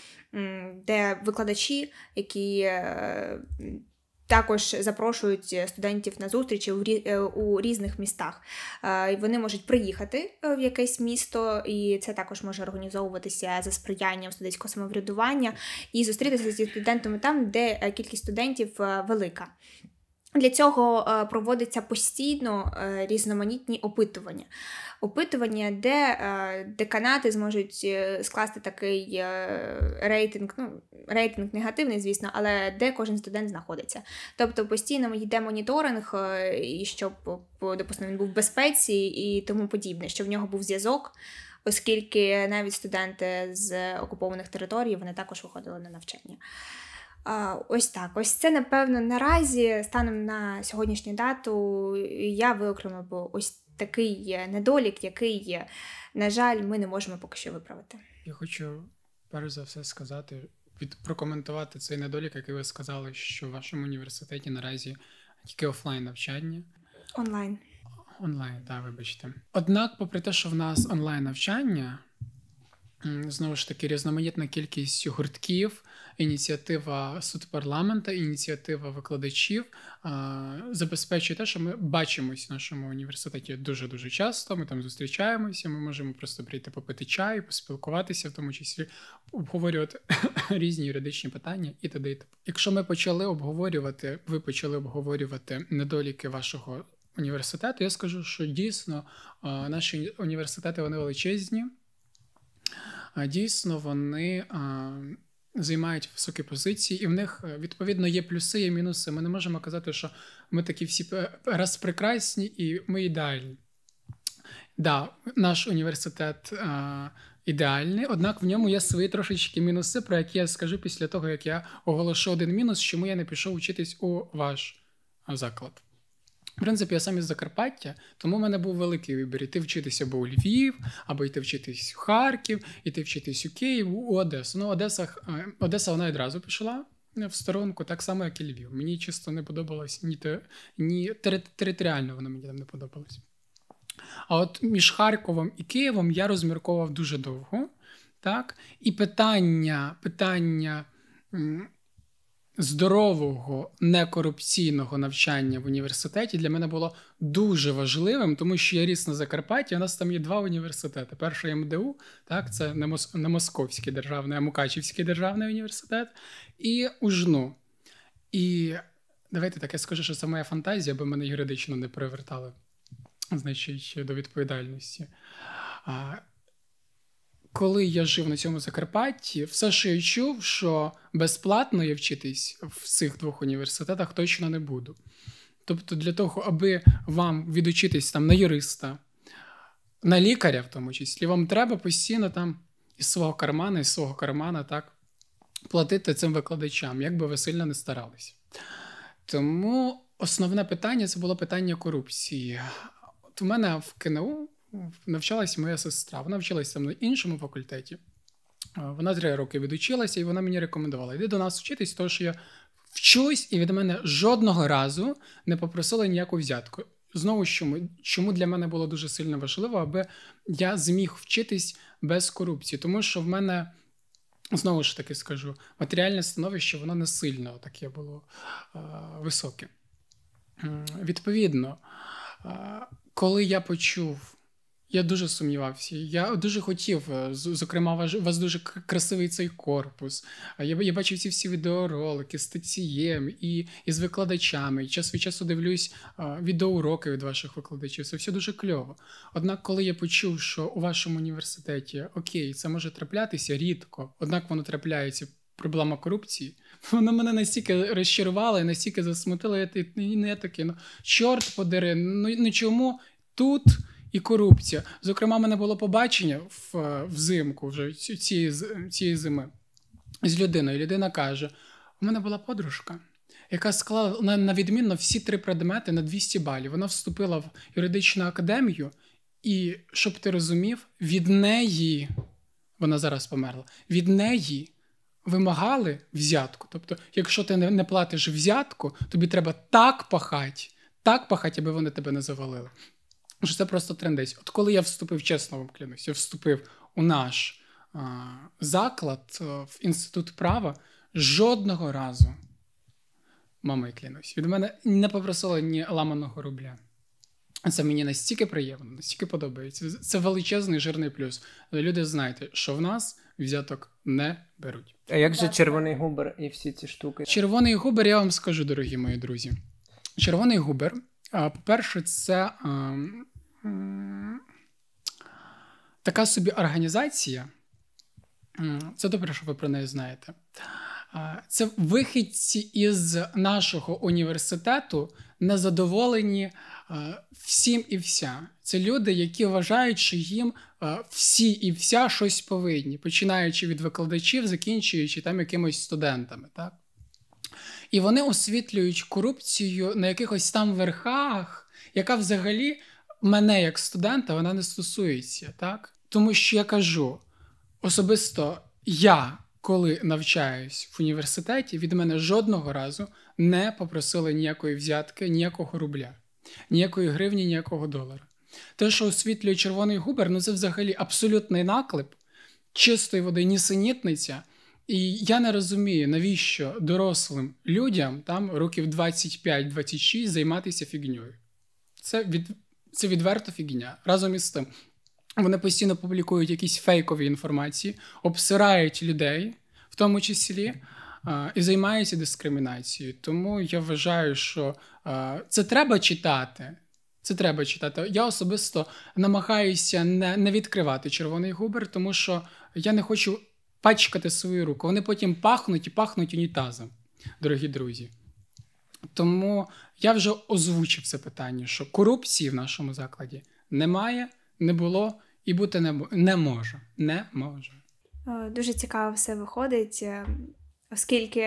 де викладачі, які також запрошують е, студентів на зустрічі у е, різних містах. Е, вони можуть приїхати в якесь місто, і це також може організовуватися за сприянням студентського самоврядування і зустрітися зі студентами там, де кількість студентів велика. Для цього е, проводиться постійно е, різноманітні опитування. Опитування, де е, деканати зможуть скласти такий рейтинг, ну рейтинг негативний, звісно, але де кожен студент знаходиться. Тобто постійно йде моніторинг, і щоб допустимо він був в безпеці і тому подібне, щоб в нього був зв'язок, оскільки навіть студенти з окупованих територій вони також виходили на навчання. Ось так, ось це напевно наразі станом на сьогоднішню дату я виокремила бо ось такий недолік, який, на жаль, ми не можемо поки що виправити. Я хочу перш за все сказати, від прокоментувати цей недолік, який ви сказали, що в вашому університеті наразі тільки офлайн навчання. Онлайн. Онлайн, так, вибачте. Однак, попри те, що в нас онлайн навчання. Знову ж таки, різноманітна кількість гуртків, ініціатива суд парламента, ініціатива викладачів забезпечує те, що ми бачимось в нашому університеті дуже дуже часто. Ми там зустрічаємося. Ми можемо просто прийти попити чаю, поспілкуватися, в тому числі обговорювати (coughs) різні юридичні питання і т.д. Якщо ми почали обговорювати, ви почали обговорювати недоліки вашого університету. Я скажу, що дійсно наші університети вони величезні дійсно вони займають високі позиції, і в них е, відповідно є плюси і мінуси. Ми не можемо казати, що ми такі всі раз прекрасні і ми ідеальні. Да, наш університет а, ідеальний, однак в ньому є свої трошечки мінуси, про які я скажу після того, як я оголошу один мінус, чому я не пішов учитись у ваш заклад. В принципі, я сам із Закарпаття, тому в мене був великий вибір: іти вчитися або у Львів, або йти вчитись у Харків, іти вчитись у Київ, у Одесу. Ну, Одеса, е, Одеса вона одразу пішла в сторонку, так само, як і Львів. Мені чисто не подобалось ні те, ні територіально воно мені там не подобалось. А от між Харковом і Києвом я розмірковував дуже довго. так? І питання питання здорового некорупційного навчання в університеті для мене було дуже важливим, тому що я ріс на Закарпатті. У нас там є два університети: перший МДУ, так це не, Мос... не Московський державний, а Мукачівський державний університет, і ужну. І давайте так, я скажу, що це моя фантазія, бо мене юридично не привертали, значить, до відповідальності коли я жив на цьому Закарпатті, все, що я чув, що безплатно я вчитись в цих двох університетах точно не буду. Тобто, для того, аби вам відучитись там на юриста, на лікаря, в тому числі, вам треба постійно там із свого кармана, із свого кармана так, платити цим викладачам, як би ви сильно не старались. Тому основне питання це було питання корупції. От у мене в КНУ навчалася моя сестра. Вона вчилася на іншому факультеті. Вона три роки відучилася, і вона мені рекомендувала: йди до нас вчитись, тому що я вчусь, і від мене жодного разу не попросили ніяку взятку. Знову ж чому, чому для мене було дуже сильно важливо, аби я зміг вчитись без корупції, тому що в мене. Знову ж таки скажу, матеріальне становище воно не сильно таке було е, високе. Відповідно, е, коли я почув я дуже сумнівався. Я дуже хотів. Е, зокрема, ваш, у вас дуже красивий цей корпус. Я я бачив ці всі відеоролики з тецієм і, і з викладачами. І час від часу дивлюсь відеоуроки від ваших викладачів. Це все дуже кльово. Однак, коли я почув, що у вашому університеті окей, це може траплятися рідко, однак воно трапляється. Проблема корупції. (laughs) воно мене настільки розчарувала і настільки засмутила. Я не таке. Ну чорт подери, ну, ну чому тут? і корупція. Зокрема, мене було побачення в, взимку вже цієї цієї зими з людиною. Людина каже: у мене була подружка. Яка склала на, на відмінно всі три предмети на 200 балів. Вона вступила в юридичну академію, і щоб ти розумів, від неї вона зараз померла. Від неї вимагали взятку. Тобто, якщо ти не платиш взятку, тобі треба так пахати, так пахати, аби вони тебе не завалили що це просто трендець. От коли я вступив, чесно вам клянусь, я вступив у наш а, заклад е, в інститут права жодного разу, мамою клянусь, від мене не попросила ні ламаного рубля. Це мені настільки приємно, настільки подобається. Це величезний жирний плюс. Але люди знаєте, що в нас взяток не беруть. А як же червоний губер і всі ці штуки? Червоний губер, я вам скажу, дорогі мої друзі. Червоний губер, по-перше, це така собі організація. Це добре, що ви про неї знаєте. Це вихідці із нашого університету, незадоволені е, всім і вся. Це люди, які вважають, що їм е, всі і вся щось повинні, починаючи від викладачів, закінчуючи там якимось студентами. Так? І вони освітлюють корупцію на якихось там верхах, яка взагалі мене як студента вона не стосується, так? Тому що я кажу особисто я. Коли навчаюсь в університеті, від мене жодного разу не попросили ніякої взятки, ніякого рубля, ніякої гривні, ніякого долара. Те, що освітлює червоний губер, ну це взагалі абсолютний наклеп чистої води, нісенітниця. І я не розумію, навіщо дорослим людям там років 25-26 займатися фігньою. Це від це відверто фігня. Разом із тим. Вони постійно публікують якісь фейкові інформації, обсирають людей, в тому числі, і займаються дискримінацією. Тому я вважаю, що це треба читати. Це треба читати. Я особисто намагаюся не не відкривати червоний губер, тому що я не хочу пачкати свою руку. Вони потім пахнуть і пахнуть унітазом, дорогі друзі. Тому я вже озвучив це питання, що корупції в нашому закладі немає, не було і бути не не може. Не може. Е, дуже цікаво все виходить. Е, Оскільки,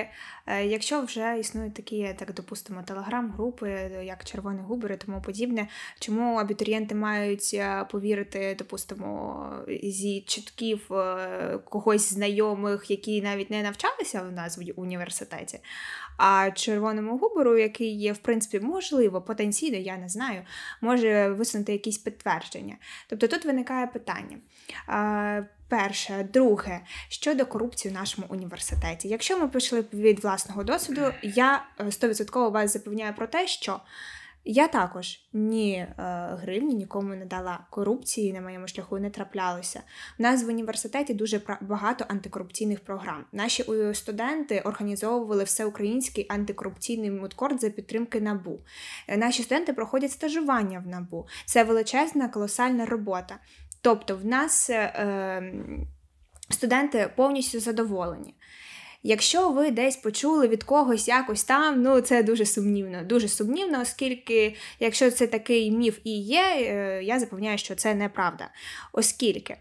е, якщо вже існують такі, так допустимо, телеграм-групи, е, як червоні губери, тому подібне, чому абітурієнти мають е, повірити, допустимо, зі чутків когось знайомих, які навіть не навчалися в нас в університеті, а червоному губеру, який є, в принципі, можливо, потенційно, я не знаю, може висунути якісь підтвердження. Тобто тут виникає питання. Перше, друге, щодо корупції в нашому університеті. Якщо ми пішли від власного досвіду, я е, стовідсотково вас запевняю про те, що я також ні е, гривні нікому не дала корупції на моєму шляху не траплялося. У нас в університеті дуже багато антикорупційних програм. Наші е, студенти організовували всеукраїнський антикорупційний мудкорт за підтримки набу. Наші студенти проходять стажування в набу. Це величезна, колосальна робота. Тобто, в нас е, ем, студенти повністю задоволені. Якщо ви десь почули від когось якось там, ну це дуже сумнівно. Дуже сумнівно, оскільки, якщо це такий міф і є, е, я запевняю, що це неправда. Оскільки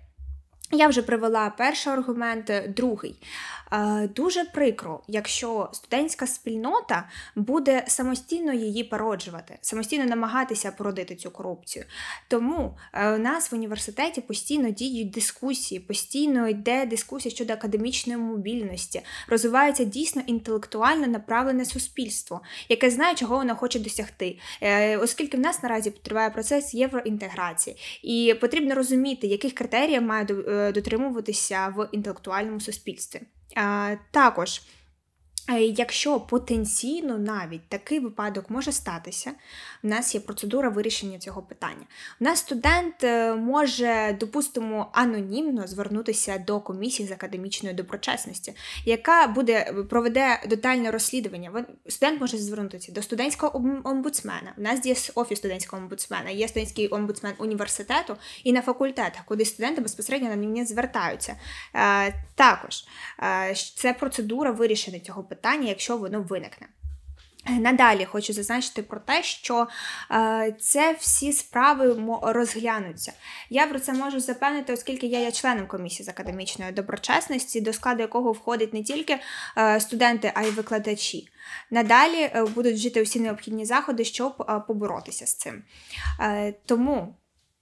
я вже привела перший аргумент, е, другий. Е, дуже прикро, якщо студентська спільнота буде самостійно її породжувати, самостійно намагатися породити цю корупцію. Тому е, у нас в університеті постійно діють дискусії, постійно йде дискусія щодо академічної мобільності, розвивається дійсно інтелектуально направлене суспільство, яке знає, чого воно хоче досягти, оскільки в нас наразі триває процес євроінтеграції, і потрібно розуміти, яких критеріїв має до. Е, дотримуватися в інтелектуальному суспільстві. Також Е, якщо потенційно навіть такий випадок може статися, в нас є процедура вирішення цього питання. У нас студент е, може, допустимо, анонімно звернутися до комісії з академічної доброчесності, яка буде е, проведе детальне розслідування. Студент може звернутися до студентського омбудсмена. У нас є офіс студентського омбудсмена, є студентський омбудсмен університету і на факультетах, куди студенти безпосередньо на нього звертаються. Також це процедура вирішення цього питання питання, якщо воно виникне. Надалі хочу зазначити про те, що е, це всі справи розглянуться. Я про це можу запевнити, оскільки я є членом комісії з академічної доброчесності, до складу якого входить не тільки е, студенти, а й викладачі. Надалі е, будуть вжити усі необхідні заходи, щоб е, поборотися з цим. Е, тому.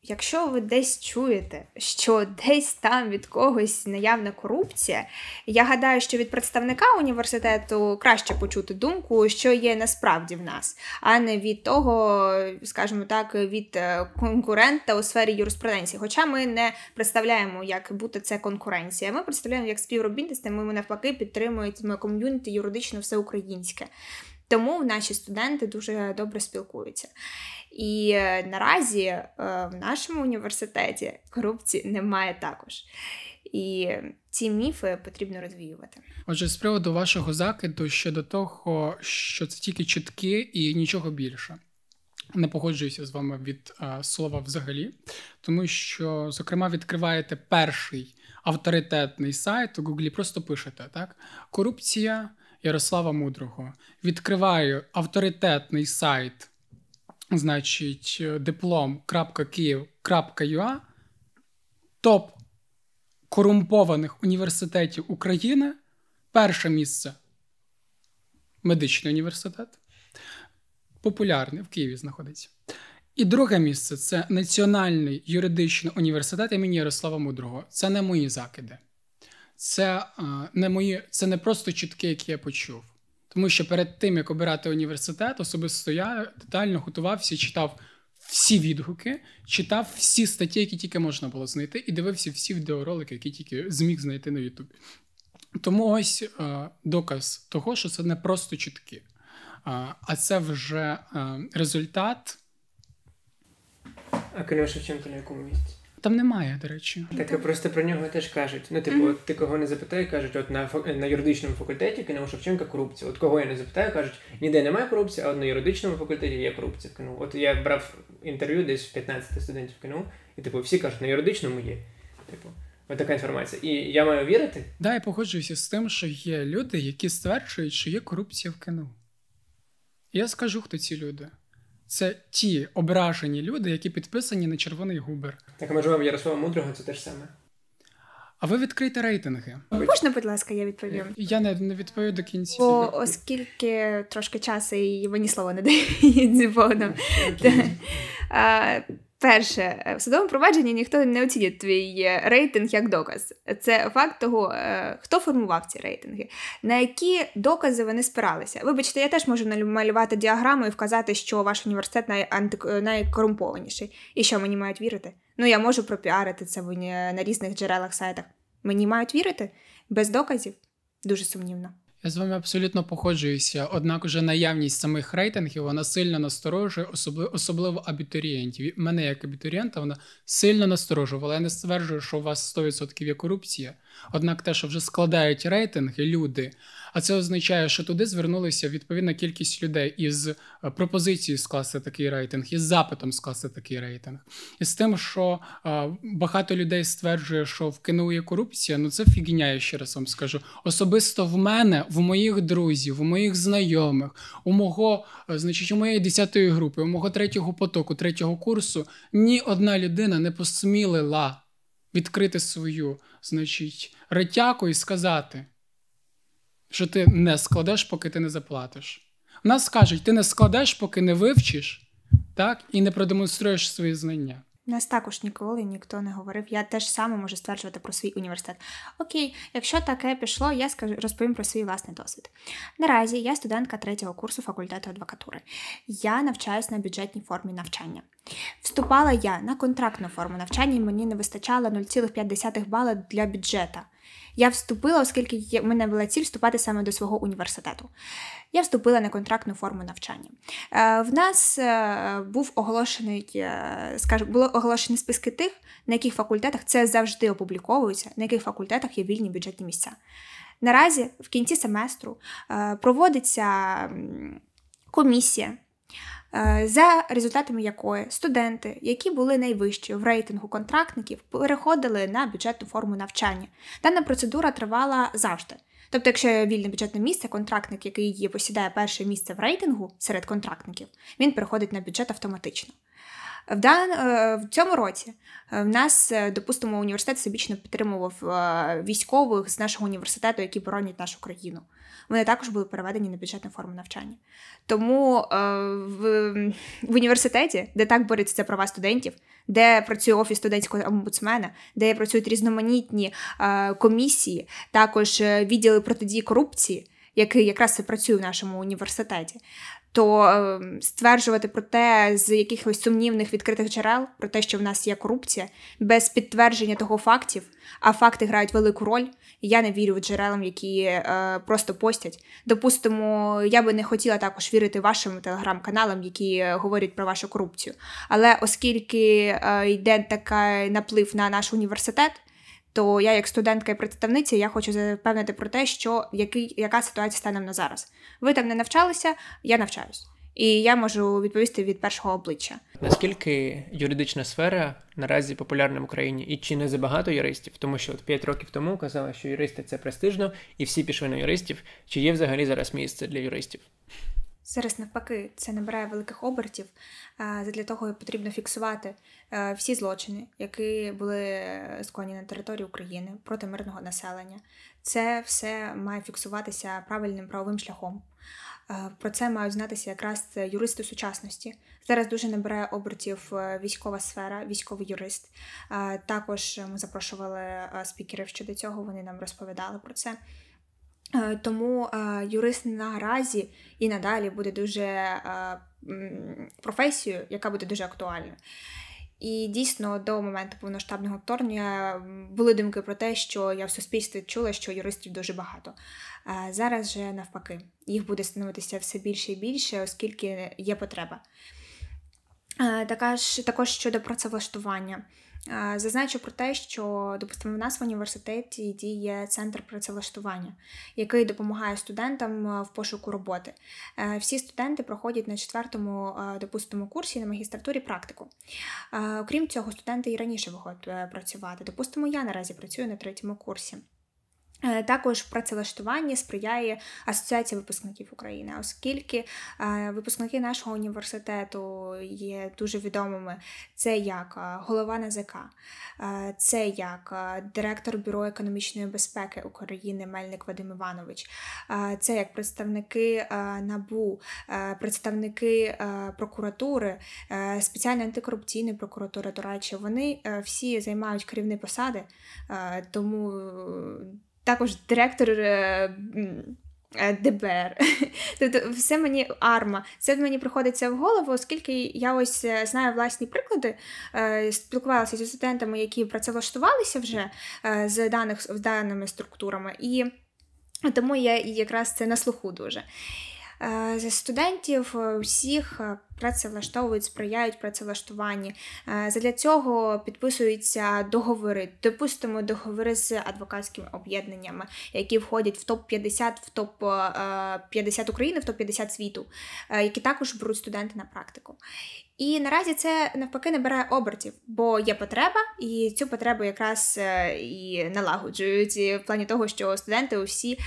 Якщо ви десь чуєте, що десь там від когось наявна корупція, я гадаю, що від представника університету краще почути думку, що є насправді в нас, а не від того, скажімо так, від е, конкурента у сфері юриспруденції. Хоча ми не представляємо, як бути це конкуренція. Ми представляємо як співробітництво, ми навпаки підтримуємо ком'юніті юридично все українське. Тому наші студенти дуже добре спілкуються. І е, наразі е, в нашому університеті корупції немає також. І ці міфи потрібно розвіювати. Отже, з приводу вашого закиду щодо того, що це тільки чутки і нічого більше. Не погоджуюся з вами від а, е, слова взагалі, тому що, зокрема, відкриваєте перший авторитетний сайт у Гуглі, просто пишете так: Корупція Ярослава Мудрого. Відкриваю авторитетний сайт значить, е, диплом.київ.юа топ корумпованих університетів України. Перше місце медичний університет. Популярний в Києві знаходиться. І друге місце це Національний юридичний університет імені Ярослава Мудрого. Це не мої закиди. Це е, не мої, це не просто чутки, які я почув. Тому що перед тим, як обирати університет, особисто я детально готувався, читав всі відгуки, читав всі статті, які тільки можна було знайти, і дивився всі відеоролики, які тільки зміг знайти на Ютубі. Тому ось е, доказ того, що це не просто чутки, а це вже е, результат. А Кальоша Шевченко на якому місці? Там немає, до речі. Таке просто про нього теж кажуть. Ну, типу, mm-hmm. ти кого не запитає, кажуть, от на на юридичному факультеті Кіно Шевченка корупція. От кого я не запитаю, кажуть, ніде немає корупції, а от на юридичному факультеті є корупція. в Ну, От я брав інтерв'ю десь 15 студентів кіно, і типу всі кажуть, на юридичному є. Типу, от така інформація. І я маю вірити? Да, я погоджуюся з тим, що є люди, які стверджують, що є корупція в кіно. Я скажу, хто ці люди. Це ті ображені люди, які підписані на червоний губер. Так а межовим Ярослава Мудрого це те ж саме. А ви відкрийте рейтинги. Можна, будь ласка, я відповім? Я не, не відповів до кінця. Бо оскільки трошки часу і мені слово не дають (laughs) зі Перше, е, в судовому провадженні ніхто не оцінює твій е, рейтинг як доказ. Це факт того, е, хто формував ці рейтинги, на які докази вони спиралися. Вибачте, я теж можу намалювати діаграму і вказати, що ваш університет найкорумпованіший. І що мені мають вірити? Ну я можу пропіарити це на різних джерелах сайтах. Мені мають вірити без доказів. Дуже сумнівно. Я з вами абсолютно погоджуюся. Однак, уже наявність самих рейтингів вона сильно насторожує, особливо особливо абітурієнтів. Мене як абітурієнта вона сильно насторожувала. Я не стверджую, що у вас 100% є корупція. Однак те, що вже складають рейтинги, люди. А це означає, що туди звернулися відповідна кількість людей із е, пропозицією скласти такий рейтинг, із запитом скласти такий рейтинг, і з тим, що е, багато людей стверджує, що в КНУ є корупція. Ну це фігня, я ще раз вам скажу. Особисто в мене, в моїх друзів, у моїх знайомих, у мого, е, значить, у моєї десятої групи, у мого третього потоку, третього курсу, ні одна людина не посмілила відкрити свою значить, ретяку і сказати, що ти не складеш, поки ти не заплатиш. Нас кажуть, ти не складеш, поки не вивчиш так, і не продемонструєш свої знання нас також ніколи ніхто не говорив. Я теж саме можу стверджувати про свій університет. Окей, якщо таке пішло, я скажу розповім про свій власний досвід. Наразі я студентка третього курсу факультету адвокатури. Я навчаюся на бюджетній формі навчання. Вступала я на контрактну форму навчання, і мені не вистачало 0,5 бала для бюджета. Я вступила, оскільки в мене була ціль вступати саме до свого університету. Я вступила на контрактну форму навчання. Е, в нас е, був оголошений, е, скажу, було оголошені списки тих, на яких факультетах це завжди опубліковується, на яких факультетах є вільні бюджетні місця. Наразі в кінці семестру проводиться комісія. Е, за результатами якої студенти, які були найвищі в рейтингу контрактників, переходили на бюджетну форму навчання. Дана процедура тривала завжди. Тобто, якщо є вільне бюджетне місце, контрактник, який її посідає перше місце в рейтингу серед контрактників, він переходить на бюджет автоматично. В дан... Е, в цьому році е, в нас, допустимо, університет всебічно підтримував військових з нашого університету, які боронять нашу країну вони також були переведені на бюджетну форму навчання. Тому е, в, в університеті, де так борються права студентів, де працює офіс студентського омбудсмена, де працюють різноманітні е, комісії, також е, відділи протидії корупції. Який якраз і працює в нашому університеті, то ем, стверджувати про те з якихось сумнівних відкритих джерел, про те, що в нас є корупція, без підтвердження того фактів, а факти грають велику роль. Я не вірю в джерелам, які е, просто постять. Допустимо, я би не хотіла також вірити вашим телеграм-каналам, які е, говорять про вашу корупцію. Але оскільки е, йде такий наплив на наш університет. То я, як студентка і представниця, я хочу запевнити про те, що який яка ситуація стане на зараз. Ви там не навчалися, я навчаюсь, і я можу відповісти від першого обличчя. Наскільки юридична сфера наразі популярна в Україні, і чи не забагато юристів? Тому що от 5 років тому казали, що юристи це престижно, і всі пішли на юристів. Чи є взагалі зараз місце для юристів? Зараз навпаки це набирає великих обертів. Для того потрібно фіксувати е, всі злочини, які були е, скоєні на території України проти мирного населення. Це все має фіксуватися правильним правовим шляхом. Е, про це мають знатися якраз юристи сучасності. Зараз дуже набирає обертів військова сфера, військовий юрист. Також ми запрошували спікерів щодо цього. Вони нам розповідали про це. Е, тому е, юрист наразі і надалі буде дуже е, професією, яка буде дуже актуальна. І дійсно до моменту повноштабного вторгнення були думки про те, що я в суспільстві чула, що юристів дуже багато. Зараз же навпаки, їх буде становитися все більше і більше, оскільки є потреба. Також щодо працевлаштування. Зазначу про те, що допустимо в нас в університеті діє центр працевлаштування, який допомагає студентам е, в пошуку роботи. Е, всі студенти проходять на четвертому е, допустимо курсі на магістратурі практику. Окрім цього, студенти і раніше виходять працювати. Допустимо, я наразі працюю на третьому курсі. Е, також працевлаштування сприяє Асоціація випускників України, оскільки е, випускники нашого університету є дуже відомими, це як е, голова НЗК, це як директор Бюро економічної безпеки України Мельник Вадим Іванович, це як представники НАБУ, представники прокуратури, спеціальної антикорупційної прокуратури, до речі, вони всі займають керівні посади, тому також директор. Е, е, ДБР, (laughs) тобто все мені арма. Це мені приходиться в голову, оскільки я ось е, знаю власні приклади. Спілкувалася зі студентами, які працевлаштувалися вже з даних з даними структурами, і тому я якраз це на слуху дуже. З студентів усіх працевлаштовують, сприяють працевлаштуванні. Е, задля цього підписуються договори. Допустимо, договори з адвокатськими об'єднаннями, які входять в топ-50, в топ-50 е, України, в топ-50 світу, е, які також беруть студенти на практику. І наразі це навпаки набирає обертів, бо є потреба, і цю потребу якраз і налагоджують в плані того, що студенти усі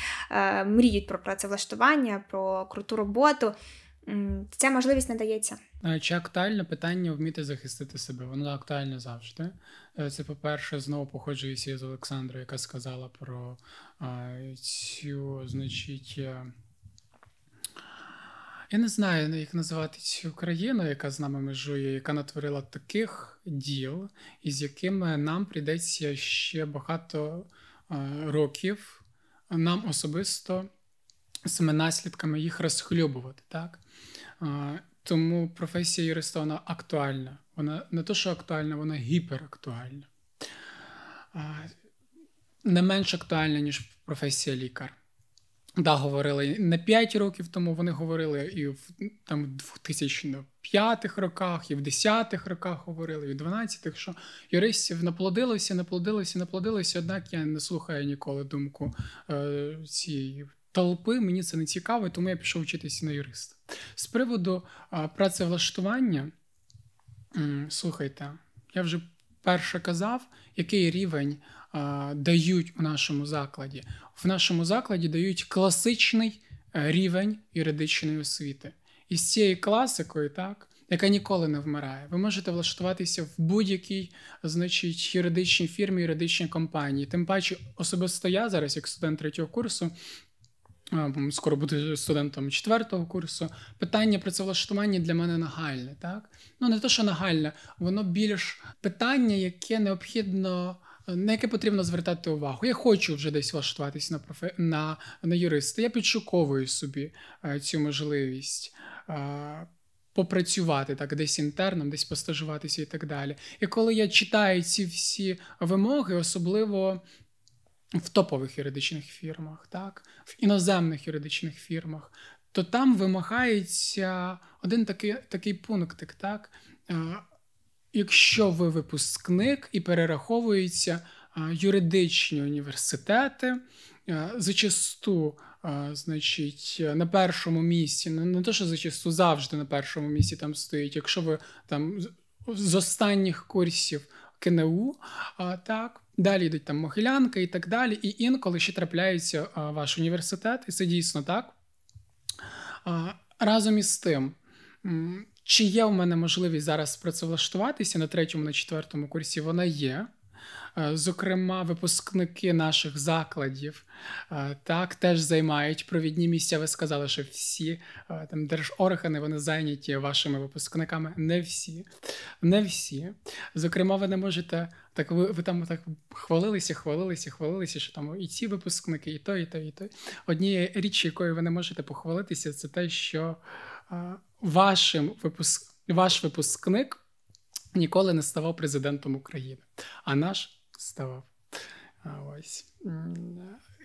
мріють про працевлаштування, про круту роботу ця можливість надається. Е, чи актуальне питання вміти захистити себе? Воно актуальне завжди. Е, це, по-перше, знову походжуюся з Олександра, яка сказала про цю, значить. Е, я не знаю, ну, як називати цю країну, яка з нами межує, яка натворила таких діл, із якими нам прийдеться ще багато років, нам особисто саме наслідками їх розхлюбувати. так? Тому професія юриста вона актуальна. Вона не то, що актуальна, вона гіперактуальна. Не менш актуальна, ніж професія лікар. Да, говорили не 5 років тому, вони говорили і в там, 2005 роках, і в 10-х роках говорили, і в 12-х, що юристів наплодилося, наплодилося, наплодилося, однак я не слухаю ніколи думку е, цієї толпи, мені це не цікаво, тому я пішов вчитися на юриста. З приводу а, працевлаштування, м, слухайте, я вже перше казав, який рівень а, дають у нашому закладі. В нашому закладі дають класичний е, рівень юридичної освіти. І з цією класикою, так. Яка ніколи не вмирає. Ви можете влаштуватися в будь-якій значить, юридичній фірмі, юридичній компанії. Тим паче, особисто я зараз, як студент третього курсу, скоро бути студентом четвертого курсу. Питання працевлаштування для мене нагальне, так? Ну не те, що нагальне, воно більш питання, яке необхідно. На яке потрібно звертати увагу. Я хочу вже десь влаштуватись на профе... на, на юриста. Я підшуковую собі е, цю можливість е, попрацювати так, десь інтерном, десь постажуватися і так далі. І коли я читаю ці всі вимоги, особливо в топових юридичних фірмах, так, в іноземних юридичних фірмах, то там вимагається один такий такий пунктик, так. Е, якщо ви випускник і перераховуються е, юридичні університети, е, зачасту, значить, на першому місці, ну, не те, що зачасту завжди на першому місці там стоїть, якщо ви там з останніх курсів КНУ, так Далі йдуть там Могилянка і так далі. І інколи ще трапляється ваш університет, і це дійсно так. Разом із тим, чи є в мене можливість зараз працевлаштуватися на третьому, на четвертому курсі, вона є. Е, зокрема, випускники наших закладів е, так теж займають провідні місця. Ви сказали, що всі е, там держоргани вони зайняті вашими випускниками. Не всі, не всі. Зокрема, ви не можете так. Ви ви там так хвалилися, хвалилися, хвалилися, що там і ці випускники, і той, і то, і той. Однієї річі, якою ви не можете похвалитися, це те, що вашим випуск, ваш випускник ніколи не ставав президентом України, а наш ставав. Ось.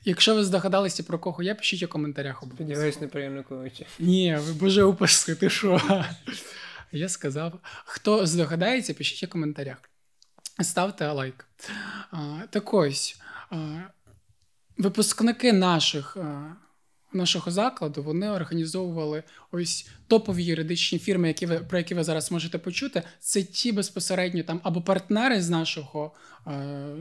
Якщо ви здогадалися про кого я, пишіть у коментарях. Сподіваюсь, неприємно ковичі. Ні, ви боже упасти. ти що? Я сказав. Хто здогадається, пишіть у коментарях. Ставте лайк. Так ось. Випускники наших нашого закладу вони організовували ось топові юридичні фірми, які ви про які ви зараз можете почути. Це ті безпосередньо там або партнери з нашого е,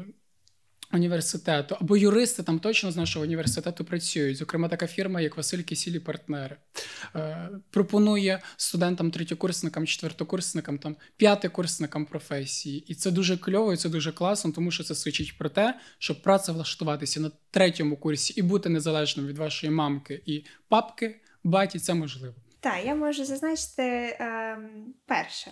університету або юристи там точно з нашого університету працюють. Зокрема, така фірма, як Василь Кісілі партнери, е, пропонує студентам, третьокурсникам, четвертокурсникам, там п'ятикурсникам професії, і це дуже кльово, і це дуже класно, тому що це свідчить про те, щоб працевлаштуватися на третьому курсі і бути незалежним від вашої мамки і папки баті це можливо. Так, я можу зазначити е, перше.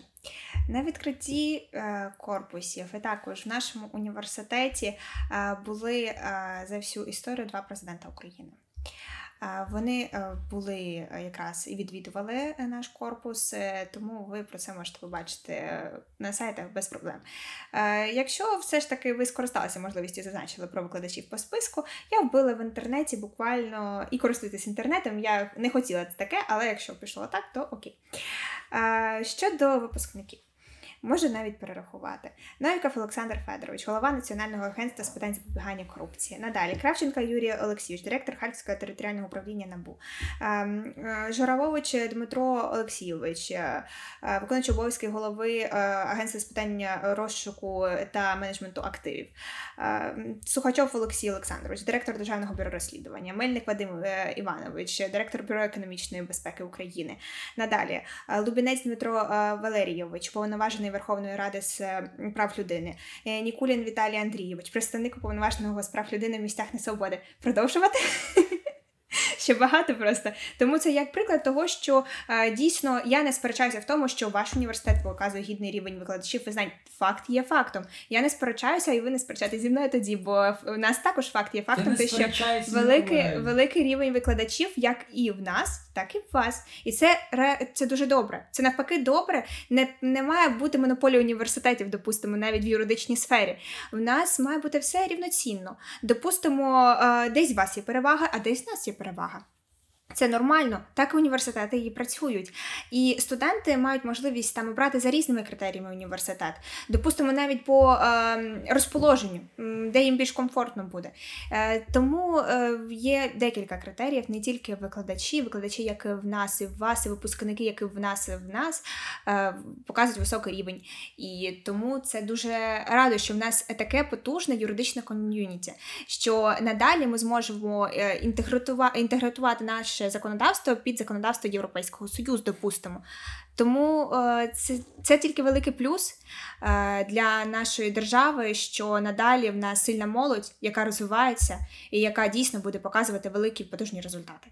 На відкритті е, корпусів і також в нашому університеті е, були е, за всю історію два президента України. Вони е, були е, якраз і відвідували е, наш корпус, тому ви про це можете побачити на сайтах без проблем. Якщо все ж таки ви скористалися можливістю, зазначили про викладачів по списку, я вбила в інтернеті буквально і користуйтесь інтернетом. Я не хотіла це таке, але якщо пішло так, то окей. Щодо випускників може навіть перерахувати. Новіков Олександр Федорович, голова Національного агентства з питань запобігання корупції. Надалі Кравченка Юрій Олексійович, директор Харківського територіального управління НАБУ, ем, е, Журавович Дмитро Олексійович, е, е, виконуючий обов'язки голови Агентства з питань розшуку та менеджменту активів. Ем, Сухачов Олексій Олександрович, директор Державного бюро розслідування, Мельник Вадим Іванович, директор бюро економічної безпеки України. Надалі Лубінець Дмитро Валерійович, повноважений уповноважений Верховної Ради з ем, прав людини, е, Нікулін Віталій Андрійович, представник уповноваженого з прав людини в місцях несвободи. Продовжувати ще багато просто. Тому це як приклад того, що е, дійсно я не сперечаюся в тому, що ваш університет показує гідний рівень викладачів і знань. Факт є фактом. Я не сперечаюся, і ви не сперечаєтеся зі мною тоді, бо в нас також факт є фактом, те, що великий великий рівень викладачів, як і в нас, так і в вас. І це це дуже добре. Це навпаки добре. Не, не має бути монополії університетів, допустимо, навіть в юридичній сфері. В нас має бути все рівноцінно. Допустимо, е, десь у вас є перевага, а десь у нас є перевага. Це нормально, так університети і працюють, і студенти мають можливість там обрати за різними критеріями університет. Допустимо, навіть по е, розположенню, де їм більш комфортно буде. Е, Тому е, є декілька критеріїв, не тільки викладачі, викладачі, як і в нас і в вас, і випускники, як і в нас і в нас, е, показують високий рівень. І тому це дуже радо, що в нас таке потужне юридичне ком'юніті, що надалі ми зможемо е, інтегратувати інтегратувати наш наше законодавство під законодавство Європейського Союзу, допустимо. Тому е, це це тільки великий плюс е, для нашої держави, що надалі в нас сильна молодь, яка розвивається і яка дійсно буде показувати великі потужні результати.